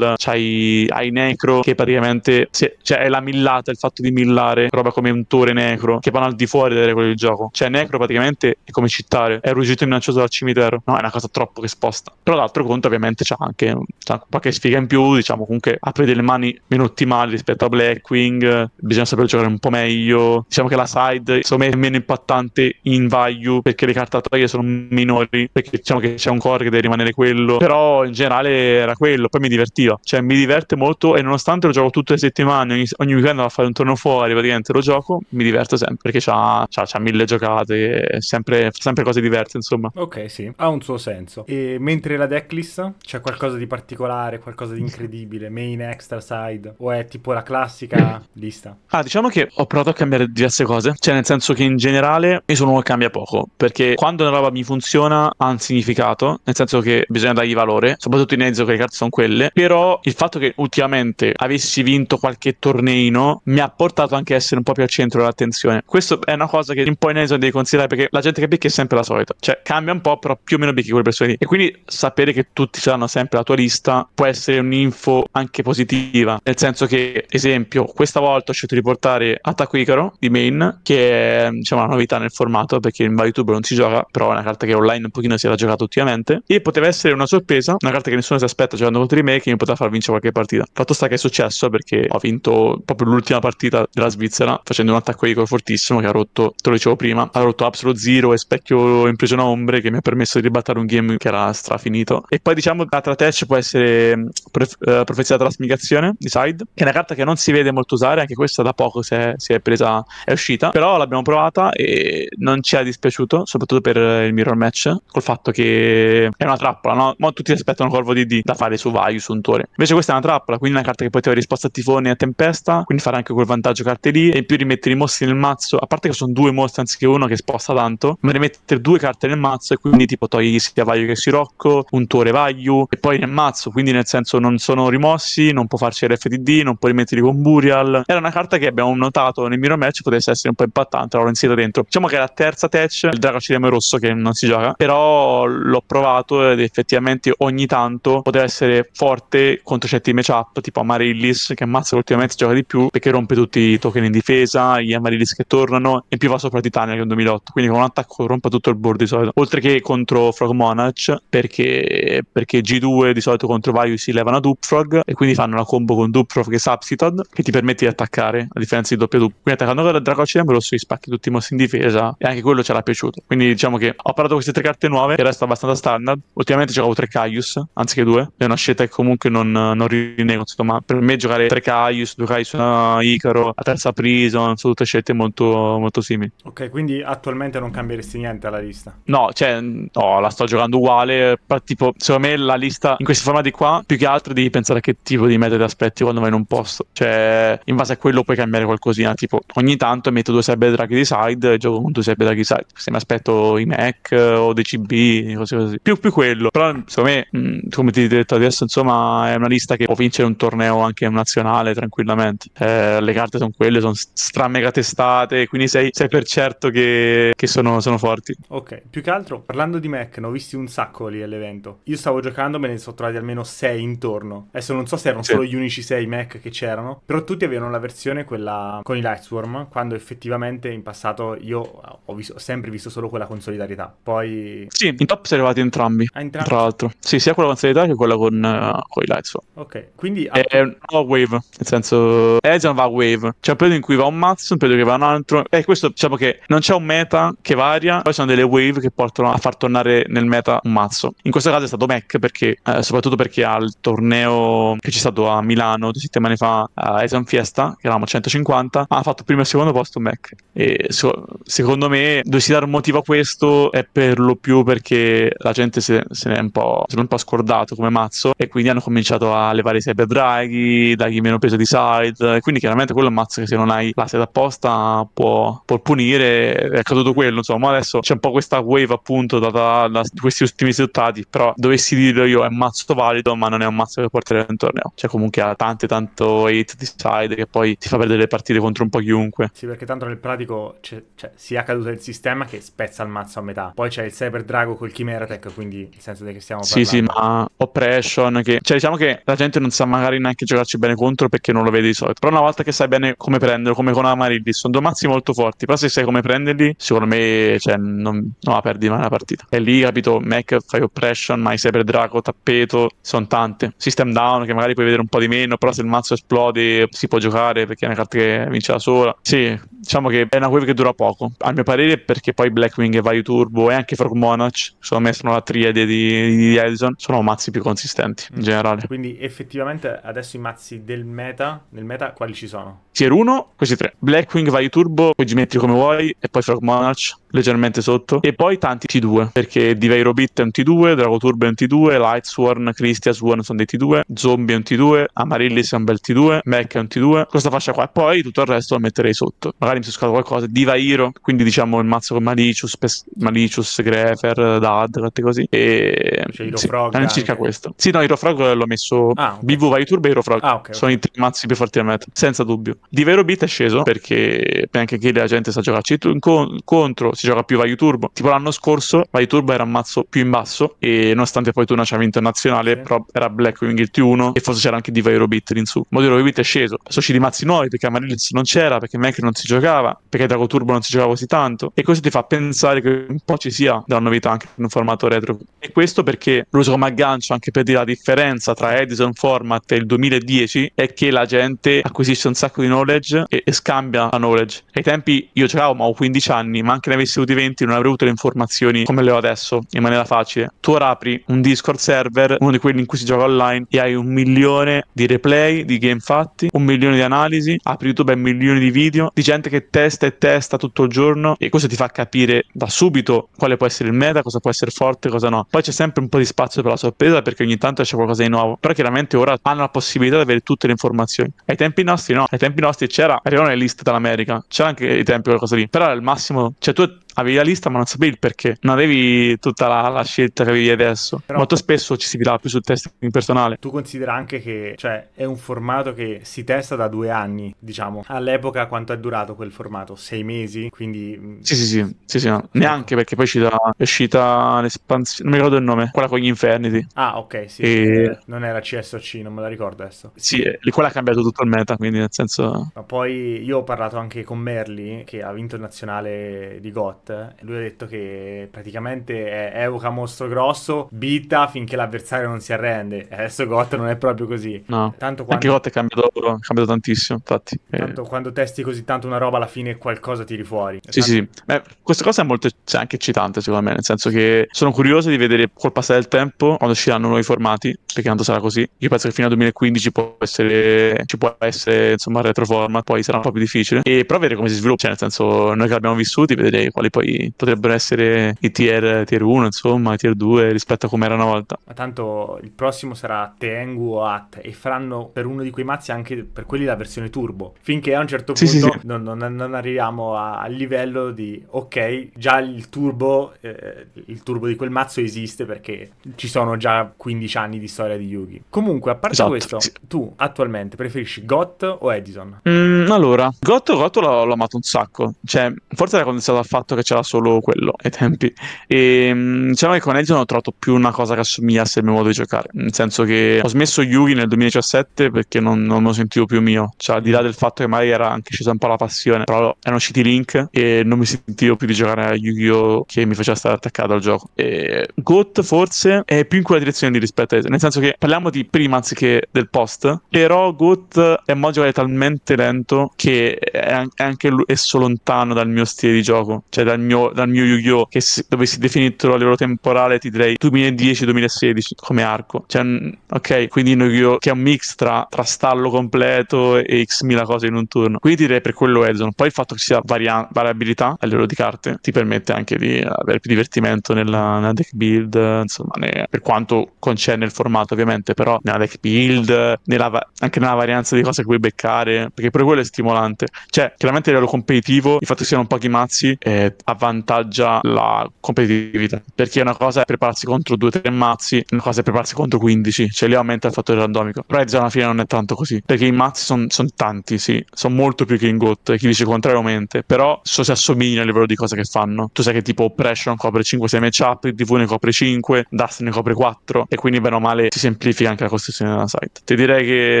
c'hai hai Necro che praticamente se, cioè è la millata, il fatto di millare roba come un Tore Necro che vanno al di fuori delle regole del gioco. Cioè Necro praticamente è come cittare, è un ruggito minaccioso dal cimitero. No, è una cosa troppo che sposta. Però d'altro conto ovviamente c'ha anche c'ha qualche sfiga in più, diciamo comunque apre delle mani meno ottimali rispetto a Blackwing, bisogna saper giocare un po' meglio. Diciamo che la side secondo è meno impattante in value perché le carte sono minori, perché diciamo che c'è un core che deve rimanere quello. Però in generale era quello. Poi mi mi divertiva, cioè mi diverte molto e nonostante lo gioco tutte le settimane, ogni, ogni weekend a fare un torno fuori, praticamente lo gioco, mi diverto sempre perché c'ha, c'ha, c'ha mille giocate, sempre, sempre, cose diverse insomma. Ok, sì, ha un suo senso. E mentre la decklist c'è qualcosa di particolare, qualcosa di incredibile, <laughs> main, extra, side, o è tipo la classica lista? Ah, diciamo che ho provato a cambiare diverse cose, cioè nel senso che in generale mi sono uno che cambia poco, perché quando una roba mi funziona ha un significato, nel senso che bisogna dargli valore, soprattutto in mezzo che le carte sono quelle mille, però il fatto che ultimamente avessi vinto qualche torneino mi ha portato anche a essere un po' più al centro dell'attenzione. Questo è una cosa che un po' in Edison devi considerare perché la gente che picchia è sempre la solita, cioè cambia un po', però più o meno picchi quelle persone lì. E quindi sapere che tutti saranno sempre la tua lista può essere un'info anche positiva, nel senso che, esempio, questa volta ho scelto di portare Attacco Icaro di main, che è diciamo una novità nel formato perché in vari YouTube non si gioca, però è una carta che online un pochino si era giocata ultimamente. E poteva essere una sorpresa, una carta che nessuno si aspetta giocando contro di me che mi poteva far vincere qualche partita. Fatto sta che è successo perché ho vinto proprio l'ultima partita della Svizzera facendo un attacco eco fortissimo che ha rotto, te lo dicevo prima, ha rotto Absolute Zero e Specchio in prigione ombre che mi ha permesso di ribattare un game che era strafinito. E poi diciamo l'altra tech può essere eh, pref- uh, eh, profezia della trasmigrazione di Side, che è una carta che non si vede molto usare, anche questa da poco si è, si è presa, è uscita, però l'abbiamo provata e non ci è dispiaciuto, soprattutto per il mirror match, col fatto che è una trappola, no? Ma tutti aspettano Corvo DD da fare su Vai Aius Untore. Invece questa è una trappola, quindi una carta che poteva risposta a tifone e a tempesta, quindi fare anche quel vantaggio carte lì, e in più rimettere i mostri nel mazzo, a parte che sono due mostri anziché uno che sposta tanto, ma rimettere due carte nel mazzo e quindi tipo togli sia Vaglio che Sirocco, Untore Vaglio, e poi nel mazzo, quindi nel senso non sono rimossi, non può farci RFTD, non può rimetterli con Burial. Era una carta che abbiamo notato nel mirror match potesse essere un po' impattante, l'ho inserita dentro. Diciamo che la terza tech, il Drago Ciremo Rosso che non si gioca, però l'ho provato ed effettivamente ogni tanto poteva essere forte contro certi matchup tipo Amarillis che ammazza ultimamente gioca di più perché rompe tutti i token in difesa gli Amarillis che tornano e più va sopra Titania che è un 2008 quindi con un attacco rompa tutto il board di solito oltre che contro Frog Monarch perché, perché G2 di solito contro Vaio si levano a Dupfrog e quindi fanno una combo con Dupfrog e Substitute che ti permette di attaccare a differenza di doppio duplo quindi attaccando con Dracocean veloce gli spacchi tutti i mossi in difesa e anche quello ce l'ha piaciuto quindi diciamo che ho parlato queste tre carte nuove che resta abbastanza standard ultimamente giocavo tre Caius anziché due è una scelta comunque non, non rinego. Insomma, per me giocare tre Caius, due Caius, uh, Icaro, la terza Prison, sono tutte scelte molto, molto simili. Ok, quindi attualmente non cambieresti niente alla lista? No, cioè, no, la sto giocando uguale. Però, tipo, secondo me la lista in questi formati qua, più che altro devi pensare a che tipo di metodo aspetti quando vai in un posto. Cioè, in base a quello puoi cambiare qualcosina. Tipo, ogni tanto metto due serbe draghi di side e gioco con due serbe draghi di side. Se mi aspetto i Mac o dei CB, cose così. Più, più quello. Però, secondo me, mh, come ti ho detto adesso, insomma, insomma è una lista che può vincere un torneo anche nazionale tranquillamente. Eh, le carte sono quelle, sono stramega testate, quindi sei, sei per certo che, che sono, sono, forti. Ok, più che altro parlando di Mac, ne ho visti un sacco lì all'evento. Io stavo giocando, me ne sono trovati almeno 6 intorno. Adesso non so se erano sì. solo gli unici 6 Mac che c'erano, però tutti avevano la versione quella con i Lightsworm, quando effettivamente in passato io ho, visto, ho sempre visto solo quella con solidarietà. Poi... Sì, in top si è arrivati entrambi, ah, entrambi. tra l'altro. Sì, sia quella con solidarietà che quella con... Uh con i Lightsworn. Ok, quindi... È, è un wave, nel senso... Elysian va a wave. C'è un periodo in cui va un mazzo, un periodo che va un altro. E eh, questo, diciamo che non c'è un meta che varia, poi ci sono delle wave che portano a far tornare nel meta un mazzo. In questo caso è stato Mac, perché, eh, soprattutto perché al torneo che c'è stato a Milano due settimane fa, a Elysian Fiesta, che eravamo a 150, ha fatto primo e secondo posto Mac. E so, secondo me, dovessi dare un motivo a questo, è per lo più perché la gente se, se ne è un po', se ne è un po' scordato come mazzo e quindi quindi hanno cominciato a levare i cyber draghi, dargli meno peso di side, quindi chiaramente quello è un mazzo che se non hai la l'asset apposta può, può punire, è accaduto quello, insomma adesso c'è un po' questa wave appunto data da questi ultimi risultati, però dovessi dirlo io è un mazzo valido ma non è un mazzo che porterà in torneo, cioè comunque ha tante tanto hate di side che poi ti fa perdere le partite contro un po' chiunque. Sì perché tanto nel pratico c'è, c'è cioè, sia caduta il sistema che spezza il mazzo a metà, poi c'è il cyber drago col chimera tech quindi nel senso che stiamo parlando. Sì sì ma oppression che, cioè, diciamo che la gente non sa magari neanche giocarci bene contro perché non lo vede di solito. Però una volta che sai bene come prenderlo, come con Amarilli, sono due mazzi molto forti. Però se sai come prenderli, secondo me, cioè, non, la perdi mai la partita. E lì, capito, Mac, fai oppression, mai sei per Draco, tappeto, sono tante. System down, che magari puoi vedere un po' di meno, però se il mazzo esplode si può giocare perché è una carta che vince da sola. Sì, diciamo che è una wave che dura poco, a mio parere, perché poi Blackwing e Vaio Turbo e anche Frog Monarch, secondo me sono la triade di, di Edison, sono mazzi più consistenti in generale. Quindi effettivamente adesso i mazzi del meta, nel meta quali ci sono? Tier 1, questi tre. Blackwing, Vai turbo, poi ci metti come vuoi e poi Frog Monarch leggermente sotto e poi tanti T2 perché Divairo Bit è un T2 Drago Turbo è un T2 Lightsworn Christia Swan sono dei T2 Zombie è un T2 Amarillis è un bel T2 Mech è un T2 questa fascia qua e poi tutto il resto lo metterei sotto magari mi sono scattato qualcosa Divairo quindi diciamo il mazzo con Malicious Pes- Malicious Grefer Dad queste così. e cioè, sì, Frog circa questo sì no Hero Frog l'ho messo ah, okay. BV Vai Turbo e Hero Frog ah, okay, sono okay. i tre mazzi più forti del meta senza dubbio Divairo Bit è sceso perché anche qui la gente sa giocare. giocarci tu- incontro si gioca più Vaio Turbo. Tipo l'anno scorso Vaio Turbo era un mazzo più in basso e nonostante poi tu non c'avevi internazionale, sì. però era Blackwing il T1 e forse c'era anche di Vairobit in su. Modello di Vairobit è sceso, sono usciti mazzi nuovi perché Amaryllis non c'era, perché Mac non si giocava, perché Drago Turbo non si giocava così tanto e questo ti fa pensare che un po' ci sia da novità anche in un formato retro. E questo perché lo uso come aggancio anche per dire la differenza tra Edison Format e il 2010 è che la gente acquisisce un sacco di knowledge e, e scambia la knowledge. Ai tempi io giocavo ma ho 15 anni, ma anche ne avessi se utenti non avrei avuto le informazioni come le ho adesso in maniera facile. Tu ora apri un Discord server, uno di quelli in cui si gioca online, e hai un milione di replay, di game fatti, un milione di analisi, apri YouTube e milioni di video, di gente che testa e testa tutto il giorno e questo ti fa capire da subito quale può essere il meta, cosa può essere forte, cosa no. Poi c'è sempre un po' di spazio per la sorpresa perché ogni tanto c'è qualcosa di nuovo, però chiaramente ora hanno la possibilità di avere tutte le informazioni. Ai tempi nostri no, ai tempi nostri c'era, arrivano le liste dall'America, c'era anche i tempi qualcosa lì, però al massimo, cioè tu avevi la lista ma non sapevi il perché, non avevi tutta la, la scelta che avevi adesso. Però, Molto spesso ci si fidava più sul testing personale. Tu considera anche che cioè, è un formato che si testa da due anni, diciamo. All'epoca quanto è durato quel formato? Sei mesi? Quindi... Sì, sì, sì, sì, sì no. neanche perché poi è uscita l'espansione, non mi ricordo il nome, quella con gli Infernity. Ah, ok, sì. E... Non era CSOC, non me la ricordo adesso. Sì, quella ha cambiato tutto il meta, quindi nel senso... Ma poi io ho parlato anche con Merli, che ha vinto il nazionale di GOT lui ha detto che praticamente è Euca mostro grosso, bita finché l'avversario non si arrende. Adesso Got non è proprio così. No, tanto quando... anche Got è cambiato, è cambiato tantissimo, infatti. Eh. Tanto eh... quando testi così tanto una roba alla fine qualcosa tiri fuori. Sì, tanto... sì, Beh, questa cosa è molto cioè, anche eccitante secondo me, nel senso che sono curioso di vedere col passare del tempo quando usciranno nuovi formati, perché tanto sarà così. Io penso che fino al 2015 può essere, ci può essere insomma retroformat, poi sarà un po' più difficile. E però vedere come si sviluppa, cioè, nel senso noi che l'abbiamo vissuti, vedere quali poi potrebbero essere i tier, tier 1, insomma, tier 2 rispetto a come era una volta. Ma tanto il prossimo sarà Tengu o At e faranno per uno di quei mazzi anche per quelli la versione turbo. Finché a un certo punto sì, sì, sì. Non, non, non, arriviamo al livello di ok, già il turbo, eh, il turbo di quel mazzo esiste perché ci sono già 15 anni di storia di Yugi. Comunque, a parte esatto, questo, tu attualmente preferisci Got o Edison? Mm, allora, Got, Got l'ho, l'ho amato un sacco. Cioè, forse era quando è stato fatto che c'era solo quello ai tempi. E mm, diciamo che con non ho trovato più una cosa che assomigliasse al mio modo di giocare. Nel senso che ho smesso Yugi nel 2017 perché non, non lo sentivo più mio. Cioè, al di là del fatto che magari era anche scesa un po' la passione, però erano usciti Link e non mi sentivo più di giocare a Yu-Gi-Oh! che mi faceva stare attaccato al gioco. E Goat forse è più in quella direzione di rispetto a Edison. Nel senso che parliamo di prima anziché del post, però Goat è un modo di giocare talmente lento che è, anche lui esso lontano dal mio stile di gioco. Cioè, dal mio, dal mio Yu-Gi-Oh! che se dovessi definirlo a livello temporale ti direi 2010-2016 come arco. Cioè, ok, quindi Yu-Gi-Oh! che è un mix tra, tra stallo completo e x mila cose in un turno. Quindi direi per quello Edson. Poi il fatto che ci sia varia- variabilità a livello di carte ti permette anche di avere più divertimento nella, nella deck build, insomma, ne, per quanto concerne il formato ovviamente, però nella deck build, nella, anche nella varianza di cose che puoi beccare, perché pure quello è stimolante. Cioè, chiaramente a livello competitivo, il fatto che siano pochi mazzi eh, avvantaggia la competitività. Perché una cosa è prepararsi contro 2-3 mazzi, una cosa è prepararsi contro 15, cioè lì aumenta il fattore randomico. Però Red alla fine non è tanto così, perché i mazzi sono son tanti, sì, sono molto più che in GOT, e chi dice contrario mente, però so si assomigliano a livello di cose che fanno. Tu sai che tipo Oppression copre 5-6 matchup, DV ne copre 5, Dust ne copre 4 e quindi bene o male si semplifica anche la costruzione della site. Ti direi che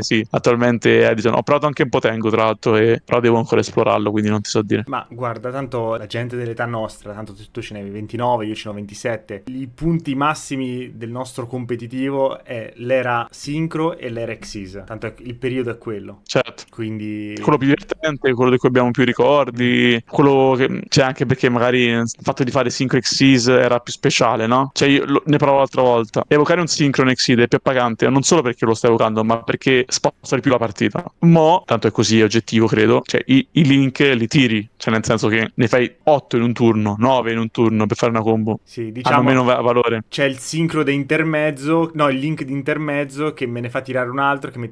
sì, attualmente Edison, ho provato anche un po' Tengo tra l'altro, e, però devo ancora esplorarlo, quindi non ti so dire. Ma guarda, tanto la gente deve dell'età nostra, tanto tu ce ne hai 29, io ce ne ho 27, i punti massimi del nostro competitivo è l'era sincro e l'era exis, tanto il periodo è quello. Certo. Quindi... Quello più divertente, quello di cui abbiamo più ricordi, quello che c'è anche perché magari il fatto di fare sincro exis era più speciale, no? Cioè io lo... ne provo l'altra volta. Evocare un sincro in exis è più appagante, non solo perché lo stai evocando, ma perché sposta di più la partita. Mo, tanto è così, è oggettivo credo, cioè i, i link li tiri, cioè nel senso che ne fai 8 8 in un turno, 9 in un turno per fare una combo. Sì, diciamo, hanno meno valore. C'è il sincro di intermezzo, no, il link di intermezzo che me ne fa tirare un altro, che mi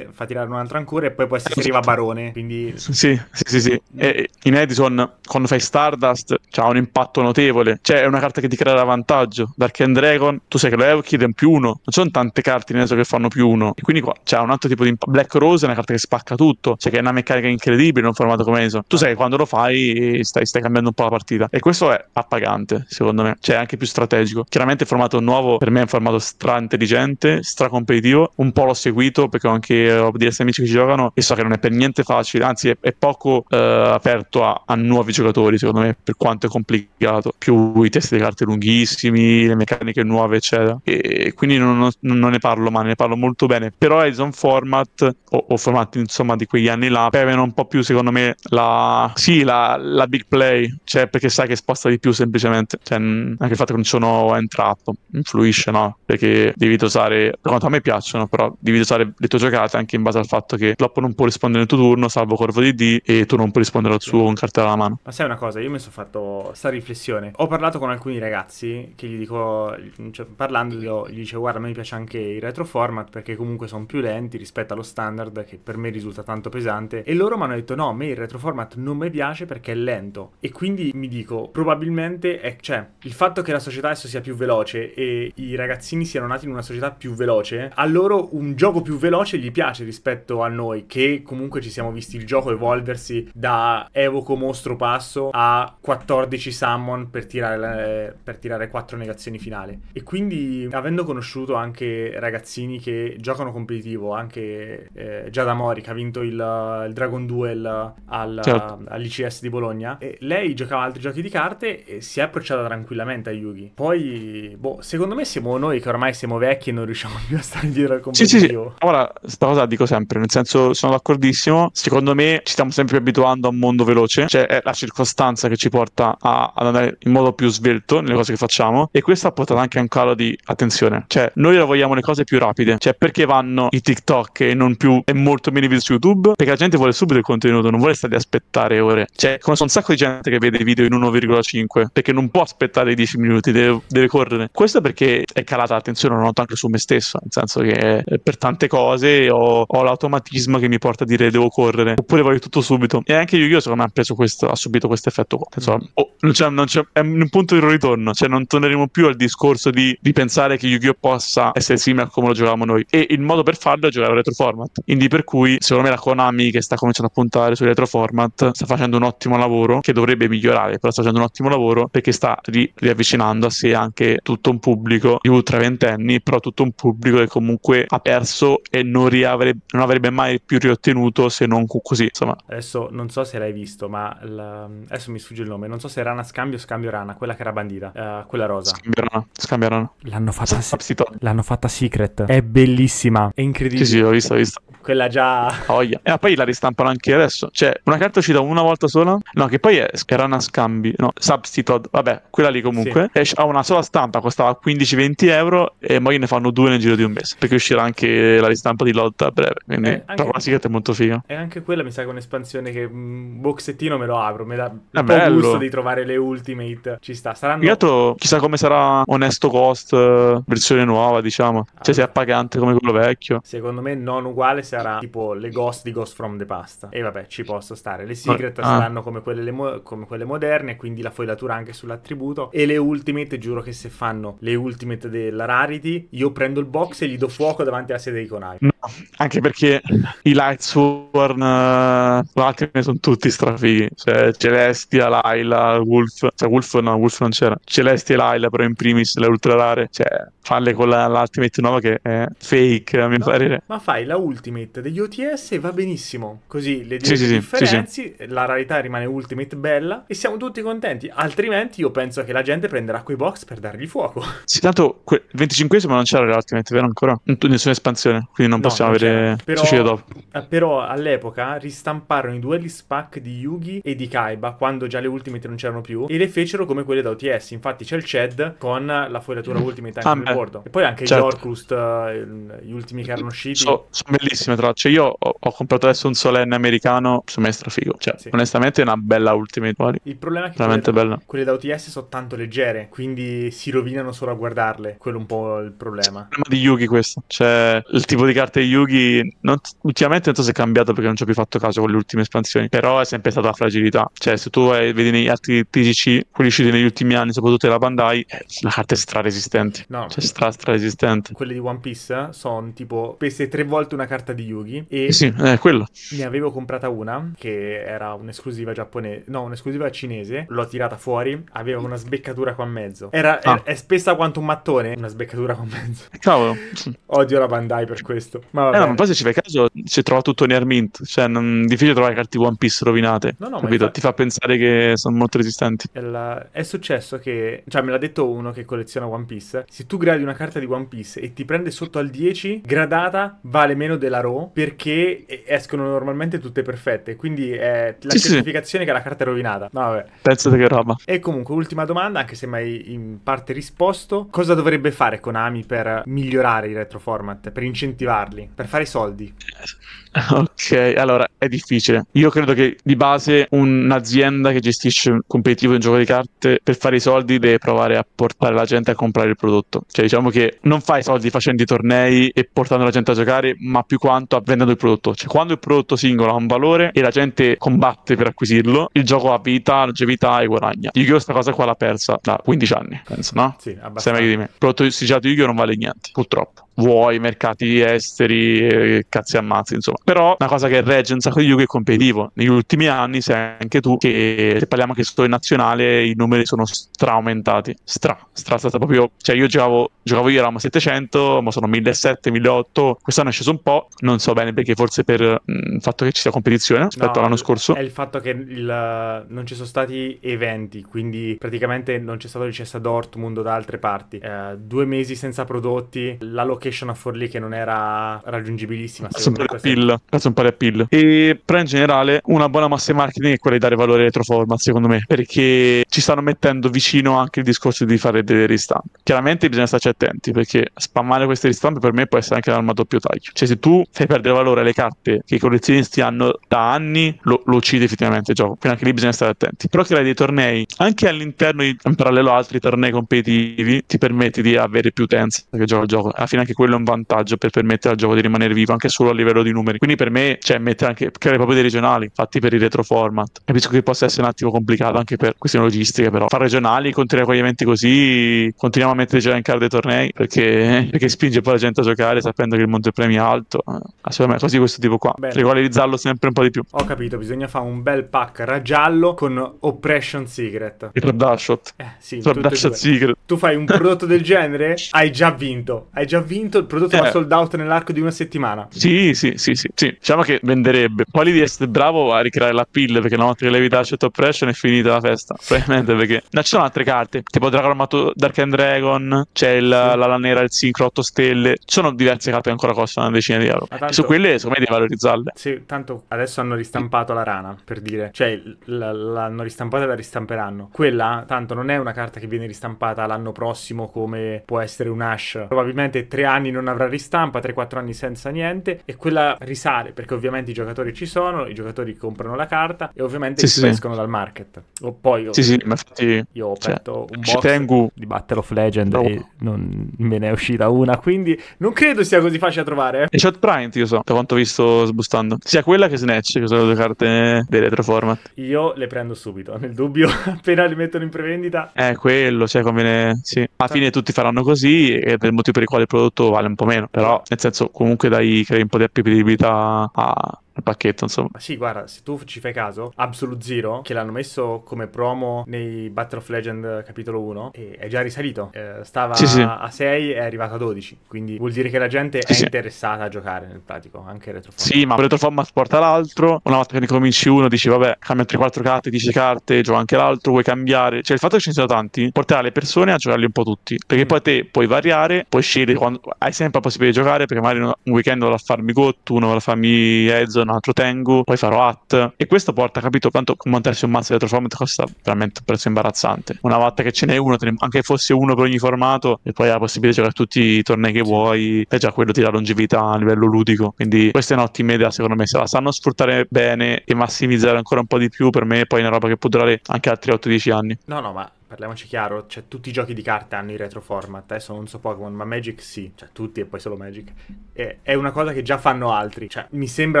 fa tirare un altro ancora e poi può essere arriva Barone, quindi... Sì, sì, sì, sì. E in Edison quando fai Stardust c'ha un impatto notevole, cioè è una carta che ti crea vantaggio. Dark and Dragon, tu sai che lo Evokid è un più uno, non ci sono tante carte in Edison che fanno più uno, e quindi qua c'è un altro tipo di... Imp- Black Rose è una carta che spacca tutto, cioè che è una meccanica incredibile in un formato come Edison. Tu sai che quando lo fai stai, stai cambiando un po' po' la partita. E questo è appagante, secondo me. Cioè, è anche più strategico. Chiaramente il formato nuovo per me è un formato stra intelligente, stra competitivo. Un po' l'ho seguito perché ho anche ho diversi amici che ci giocano e so che non è per niente facile, anzi è, è poco eh, aperto a, a, nuovi giocatori, secondo me, per quanto è complicato. Più i testi di carte lunghissimi, le meccaniche nuove, eccetera. E quindi non, non, non ne parlo male, ne parlo molto bene. Però è un format o, o format insomma di quegli anni là bevono un po' più secondo me la sì la, la big play cioè perché sai che sposta di più semplicemente, cioè, mm, anche il fatto che non ci sono entrato influisce, no? Perché devi dosare, per quanto a me piacciono, però devi dosare le tue giocate anche in base al fatto che Flop non può rispondere nel tuo turno, salvo Corvo di D, e tu non puoi rispondere al suo con cartella alla mano. Ma sai una cosa, io mi sono fatto questa riflessione. Ho parlato con alcuni ragazzi che gli dico, cioè, parlando, gli dicevo guarda, a me piace anche il retro format perché comunque sono più lenti rispetto allo standard che per me risulta tanto pesante. E loro mi hanno detto no, a me il retro format non mi piace perché è lento e quindi quindi mi dico, probabilmente è, cioè, il fatto che la società adesso sia più veloce e i ragazzini siano nati in una società più veloce, a loro un gioco più veloce gli piace rispetto a noi, che comunque ci siamo visti il gioco evolversi da evoco mostro passo a 14 summon per tirare, per tirare 4 negazioni finali. E quindi, avendo conosciuto anche ragazzini che giocano competitivo, anche eh, Giada Mori che ha vinto il, il Dragon Duel al, certo. all'ICS di Bologna, lei giocava altri giochi di carte e si è approcciata tranquillamente a Yugi. Poi, boh, secondo me siamo noi che ormai siamo vecchi e non riusciamo più a stare dietro al competitivo. Sì, sì, sì. Ora, sta cosa la dico sempre, nel senso sono d'accordissimo, secondo me ci stiamo sempre abituando a un mondo veloce, cioè è la circostanza che ci porta a, ad andare in modo più svelto nelle cose che facciamo e questo ha portato anche a un calo di attenzione, cioè noi vogliamo le cose più rapide, cioè perché vanno i TikTok e non più e molto meno video su YouTube? Perché la gente vuole subito il contenuto, non vuole stare ad aspettare ore, cioè come sono un sacco di gente che vede vedere dei video in 1,5 perché non può aspettare i 10 minuti, deve, deve, correre. Questo perché è calata l'attenzione, lo noto anche su me stesso, nel senso che per tante cose ho, ho l'automatismo che mi porta a dire devo correre oppure voglio tutto subito. E anche io, secondo me, ha, preso questo, ha subito questo effetto qua. Insomma, cioè, oh, non c'è, non c'è, è un punto di ritorno, cioè non torneremo più al discorso di, di pensare che Yu-Gi-Oh! possa essere simile a come lo giocavamo noi. E il modo per farlo è giocare a retro format. Quindi, per cui, secondo me, la Konami che sta cominciando a puntare sui retro format sta facendo un ottimo lavoro che dovrebbe migliorare migliorare, però sta facendo un ottimo lavoro perché sta ri- riavvicinando a sé anche tutto un pubblico di ultra ventenni, però tutto un pubblico che comunque ha perso e non, riavrebbe, non avrebbe mai più riottenuto se non così. Insomma. Adesso non so se l'hai visto, ma la... adesso mi sfugge il nome, non so se Rana Scambio o Scambio Rana, quella che era bandita, uh, quella rosa. Scambio Rana, Scambio Rana. L'hanno fatta, sì, l'hanno fatta Secret, è bellissima, è incredibile. Sì, sì, l'ho vista, l'ho vista quella già. Oh, yeah. E poi la ristampano anche adesso. Cioè, una carta uscita una volta sola? No, che poi è Sperano Katana Scambi, no, Substitute, vabbè, quella lì comunque, sì. Eh, ha una sola stampa, costava 15-20 euro e poi ne fanno due nel giro di un mese, perché uscirà anche la ristampa di Lotta a breve, quindi eh, anche, la sigaretta è molto figa. E anche quella mi sa che è un'espansione che un mm, boxettino me lo apro, mi dà un po' gusto di trovare le ultimate, ci sta, saranno... Altro, chissà come sarà Onesto Cost, eh, versione nuova, diciamo, ah, cioè se è appagante come quello vecchio. Secondo me non uguale sarà tipo le ghost di Ghost From The Past, e vabbè, ci posso stare, le ah. secret ah. saranno come quelle, mo- come quelle quelle moderne, quindi la foilatura anche sull'attributo. E le ultimate, giuro che se fanno le ultimate della Rarity, io prendo il box e gli do fuoco davanti alla sede di Konami. No, anche perché i Lightsworn, uh, eh, l'ultimate sono tutti strafighi. Cioè, Celestia, Laila, Wolf. Cioè, Wolf no, Wolf non c'era. Celestia e Laila, però in primis le ultra rare. Cioè, falle con la, l'ultimate nuova che è fake, a mio no, parere. Ma fai la ultimate degli OTS e va benissimo. Così le sì, sì, differenze, sì, la rarità rimane ultimate bella e siamo tutti contenti. Altrimenti io penso che la gente prenderà quei box per dargli fuoco. <laughs> Sì, tanto il 25esimo non c'era l'Ultimate, vero ancora? nessuna espansione, quindi non no, possiamo non avere però, dopo. Eh, però all'epoca ristamparono i due pack di Yugi e di Kaiba quando già le Ultimate non c'erano più e le fecero come quelle da OTS. Infatti c'è il CHED con la fogliatura mm. Ultimate anche ah, nel bordo. E poi anche certo. gli Orcrust, eh, gli ultimi che erano usciti. So, sono bellissime tra cioè, io ho, ho, comprato adesso un solenne americano, semestre figo. Cioè, sì. onestamente è una bella Ultimate. Guardi. Il problema è che quelle, bella. quelle da OTS sono tanto leggere, quindi si rovinano solo a guardarle. Quello è un po' il problema. Il problema di Yugi questo. Cioè, il tipo di carte di Yugi non, ultimamente non so se è cambiato perché non ci ho più fatto caso con le ultime espansioni, però è sempre stata la fragilità. Cioè, se tu vai, vedi negli altri TCC, quelli usciti negli ultimi anni, soprattutto della Bandai, eh, la carta è stra resistente. No. Cioè, stra stra resistente. Quelle di One Piece sono tipo pese tre volte una carta di Yugi e Sì, è quello. Ne avevo comprata una che era un'esclusiva giapponese, no, un'esclusiva cintura cinese, l'ho tirata fuori, aveva una sbeccatura qua a mezzo. Era, ah. è, è, spessa quanto un mattone, una sbeccatura qua a mezzo. <laughs> Cavolo. <laughs> Odio la Bandai per questo. Ma, eh, ma poi se ci fai caso si è trovato tutto in Mint, cioè non è difficile trovare carte One Piece rovinate. No, no, capito? Infatti... Ti fa pensare che sono molto resistenti. La... È successo che, cioè me l'ha detto uno che colleziona One Piece, se tu gradi una carta di One Piece e ti prende sotto al 10, gradata vale meno della RO perché escono normalmente tutte perfette, quindi è la sì, certificazione sì. che la carta è rovinata. No, vabbè. Pensate che roba. E comunque, ultima domanda, anche se mai in parte risposto, cosa dovrebbe fare Konami per migliorare i retroformat, per incentivarli, per fare soldi? Eh, <laughs> Ok, allora è difficile. Io credo che di base un'azienda che gestisce un competitivo in gioco di carte per fare i soldi deve provare a portare la gente a comprare il prodotto. Cioè, diciamo che non fai soldi facendo i tornei e portando la gente a giocare, ma più quanto vendendo il prodotto. Cioè, quando il prodotto singolo ha un valore e la gente combatte per acquisirlo, il gioco ha vita, longevità e guadagna. Yu-Gi-Oh! sta cosa qua l'ha persa da 15 anni, penso, no? Sì, abbastanza. Sei meglio di me. Il prodotto sigilliato Yu-Gi-Oh! non vale niente, purtroppo vuoi, mercati esteri, eh, cazzi ammazzi, insomma. Però una cosa che regge un sacco di Yugi è competitivo. Negli ultimi anni sei anche tu che se parliamo che sto in nazionale i numeri sono stra aumentati Stra, stra, stata proprio... Cioè io giocavo, giocavo io eravamo 700, ma sono 1700, 1800. Quest'anno è sceso un po', non so bene perché forse per mh, mm, il fatto che ci sia competizione rispetto no, all'anno scorso. È il fatto che il, non ci sono stati eventi, quindi praticamente non c'è stato il CS a Dortmund o da altre parti. Eh, due mesi senza prodotti, la location location a Forlì che non era raggiungibilissima. Cazzo un, po appeal, cazzo di appeal. E però in generale una buona massa di marketing è quella di dare valore retroformat, secondo me, perché ci stanno mettendo vicino anche il discorso di fare delle ristampe. Chiaramente bisogna starci attenti perché spammare queste ristampe per me può essere anche un'arma a doppio taglio. Cioè se tu fai perdere valore alle carte che i collezionisti hanno da anni, lo, lo uccide effettivamente il gioco. Quindi anche lì bisogna stare attenti. Però creare dei tornei anche all'interno di, in parallelo a altri tornei competitivi ti permette di avere più utenza che gioca il gioco. Alla fine anche quello è un vantaggio per permettere al gioco di rimanere vivo anche solo a livello di numeri quindi per me cioè mettere anche creare proprio dei regionali fatti per il retro format. capisco che possa essere un attimo complicato anche per questioni logistiche però fare regionali con tre accoglimenti così continuiamo a mettere già in card dei tornei perché, <laughs> perché, spinge poi la gente a giocare sapendo che il montepremi è alto eh, secondo me così questo tipo qua Bene. regolarizzarlo sempre un po' di più ho capito bisogna fare un bel pack raggiallo con Oppression Secret e Trapdashot eh sì Trapdashot Secret tu fai un prodotto del genere <laughs> hai già vinto hai già vinto finto il prodotto eh. va sold out nell'arco di una settimana. Sì, sì, sì, sì, sì. Diciamo che venderebbe. Quali di essere bravo a ricreare la pill perché una volta che levi Dash Top Pressure è finita la festa. Probabilmente perché. No, ci sono altre carte, tipo Dragon Mato, Dark and Dragon, c'è il, sì. la, la nera, il Synchro 8 stelle. Ci sono diverse carte che ancora costano una decina di euro. Tanto... Su quelle, secondo me, devi valorizzarle. Sì, tanto adesso hanno ristampato la rana, per dire. Cioè, l'hanno ristampata e la ristamperanno. Quella, tanto, non è una carta che viene ristampata l'anno prossimo come può essere un Ash. Probabilmente tre anni non avrà ristampa, 3-4 anni senza niente e quella risale perché ovviamente i giocatori ci sono, i giocatori comprano la carta e ovviamente sì, sì. escono dal market. O poi io, sì, sì, ma infatti, io ho cioè, aperto cioè, un box tengo... di Battle of Legend no. e non me ne è uscita una, quindi non credo sia così facile a trovare. Eh. E Shot Prime, io so, da quanto ho visto sbustando. Sia quella che Snatch, che sono due carte dei retroformat. Io le prendo subito, nel dubbio, <laughs> appena le mettono in prevendita. È eh, quello, cioè conviene, sì. Alla fine tutti faranno così ed è il motivo per il quale il prodotto vale un po' meno, però nel senso comunque dai, crei un po' di appetibilità a il pacchetto, insomma. Sì, guarda, se tu ci fai caso, Absolute Zero, che l'hanno messo come promo nei Battle of Legend eh, capitolo 1, è già risalito. Eh, stava sì, sì. a 6 e è arrivato a 12, quindi vuol dire che la gente sì, è interessata a giocare nel pratico, anche retroformat. Sì, ma retroformat porta l'altro, una volta che ne cominci uno dici vabbè, cambia 3-4 carte, 10 carte, gioco anche l'altro, vuoi cambiare. Cioè il fatto che ce ne siano tanti porterà le persone a giocarli un po' tutti, perché mm. poi te puoi variare, puoi scegliere quando hai sempre la possibilità di giocare, perché magari un weekend vado a farmi Gott, uno vado a farmi Edson, un altro Tengu, poi farò Hat. E questo porta, capito, quanto montarsi un mazzo di retroformat costa veramente un prezzo imbarazzante. Una volta che ce n'è uno, anche se fosse uno per ogni formato, e poi hai la possibilità di giocare tutti i tornei che vuoi, e già quello ti dà longevità a livello ludico. Quindi questa è un'ottima idea, secondo me. Se la sanno sfruttare bene e massimizzare ancora un po' di più, per me poi è una roba che può durare anche altri 8-10 anni. No, no, ma parliamoci chiaro, cioè, tutti i giochi di carte hanno il retro format, adesso non so Pokémon, ma Magic sì, cioè tutti e poi solo Magic. E, è una cosa che già fanno altri, cioè, mi sembra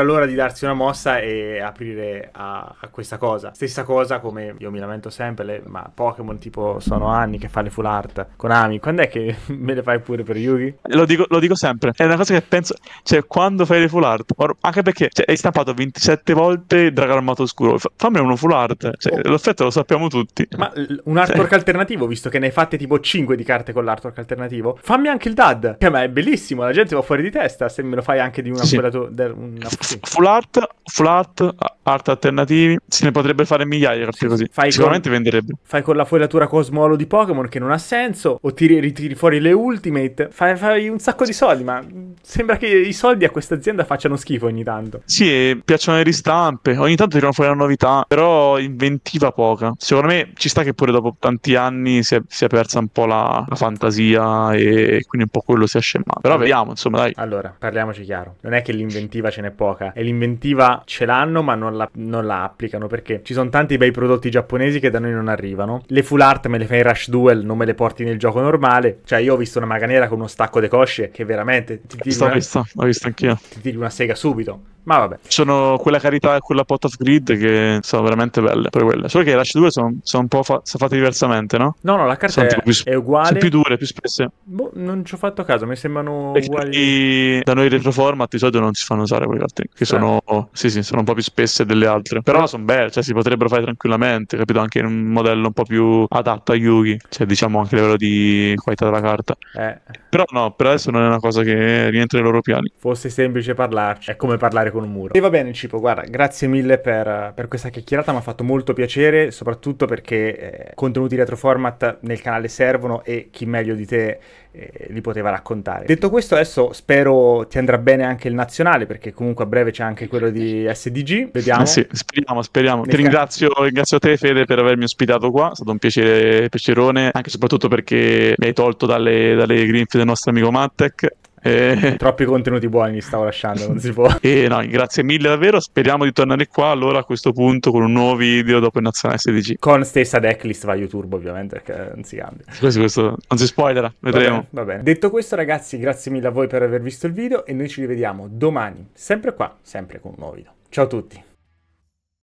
l'ora di darsi una mossa e aprire a, a questa cosa. Stessa cosa come io mi lamento sempre, le, ma Pokémon tipo sono anni che fa le full art, con Ami, quando è che <laughs> me le fai pure per Yugi? Lo dico, lo dico sempre, è una cosa che penso, cioè quando fai le full art, or- anche perché cioè, hai stampato 27 volte Dragarmato Oscuro, F- fammi uno full art, cioè, oh. l'effetto lo sappiamo tutti. Ma l- un art l'artwork alternativo, visto che ne hai fatte tipo 5 di carte con l'artwork alternativo, fammi anche il DAD, che a è bellissimo, la gente va fuori di testa se me lo fai anche di una... Sì. Quella tu, una Full art, full art, art alternativi, se ne potrebbe fare migliaia sì, così. Fai Sicuramente con, venderebbe. Fai con la foilatura Cosmolo di Pokémon che non ha senso, o tiri, ritiri fuori le Ultimate, fai, fai un sacco di soldi, ma sembra che i soldi a questa azienda facciano schifo ogni tanto. Sì, piacciono le ristampe, ogni tanto tirano fuori la novità, però inventiva poca. Secondo me ci sta che pure dopo tanto tanti anni si è, si è persa un po' la, la, fantasia e quindi un po' quello si è scemato. Però vediamo, insomma, dai. Allora, parliamoci chiaro. Non è che l'inventiva ce n'è poca. E l'inventiva ce l'hanno, ma non la, non la applicano perché ci sono tanti bei prodotti giapponesi che da noi non arrivano. Le full art me le fai in Rush Duel, non me le porti nel gioco normale. Cioè, io ho visto una maga nera con uno stacco di cosce che veramente ti tiro una... Vista, l'ho vista anch'io. Ti tiri una sega subito. Ma vabbè. Sono quella carità e quella pot of grid che sono veramente belle. Per quelle. Solo che le H2 sono, sono un po' fa- fatte diversamente, no? No, no, la carta è, più, è, uguale. Sono più dure, più spesse. Boh, non ci ho fatto caso, mi sembrano e uguali. Da noi retroformat di solito non si fanno usare quelle carte. Che eh. sono, oh, sì, sì, sono un po' più spesse delle altre. Però eh. sono belle, cioè si potrebbero fare tranquillamente, capito? Anche in un modello un po' più adatto a Yugi. Cioè, diciamo anche a livello di qualità della carta. Eh. Però no, per adesso non è una cosa che rientra nei loro piani. Fosse semplice parlarci. È come parlare con con un muro. E va bene Cipo, guarda, grazie mille per, per questa chiacchierata, mi ha fatto molto piacere, soprattutto perché eh, contenuti retro format nel canale servono e chi meglio di te eh, li poteva raccontare. Detto questo, adesso spero ti andrà bene anche il nazionale, perché comunque a breve c'è anche quello di SDG. Vediamo. Eh sì, speriamo, speriamo. ti ringrazio, ringrazio te, Fede, per avermi ospitato qua. È stato un piacere, piacerone, anche e soprattutto perché mi hai tolto dalle, dalle grinfie del nostro amico Mattek. Eh... Troppi contenuti buoni mi stavo lasciando, non si può. <laughs> Eh, no, grazie mille davvero, speriamo di tornare qua allora a questo punto con un nuovo video dopo il Nazionale SDG. Con stessa decklist va YouTube ovviamente, perché non si cambia. Questo, questo non si spoilerà, vedremo. Va bene, va bene. Detto questo ragazzi, grazie mille a voi per aver visto il video e noi ci rivediamo domani, sempre qua, sempre con un nuovo video. Ciao a tutti!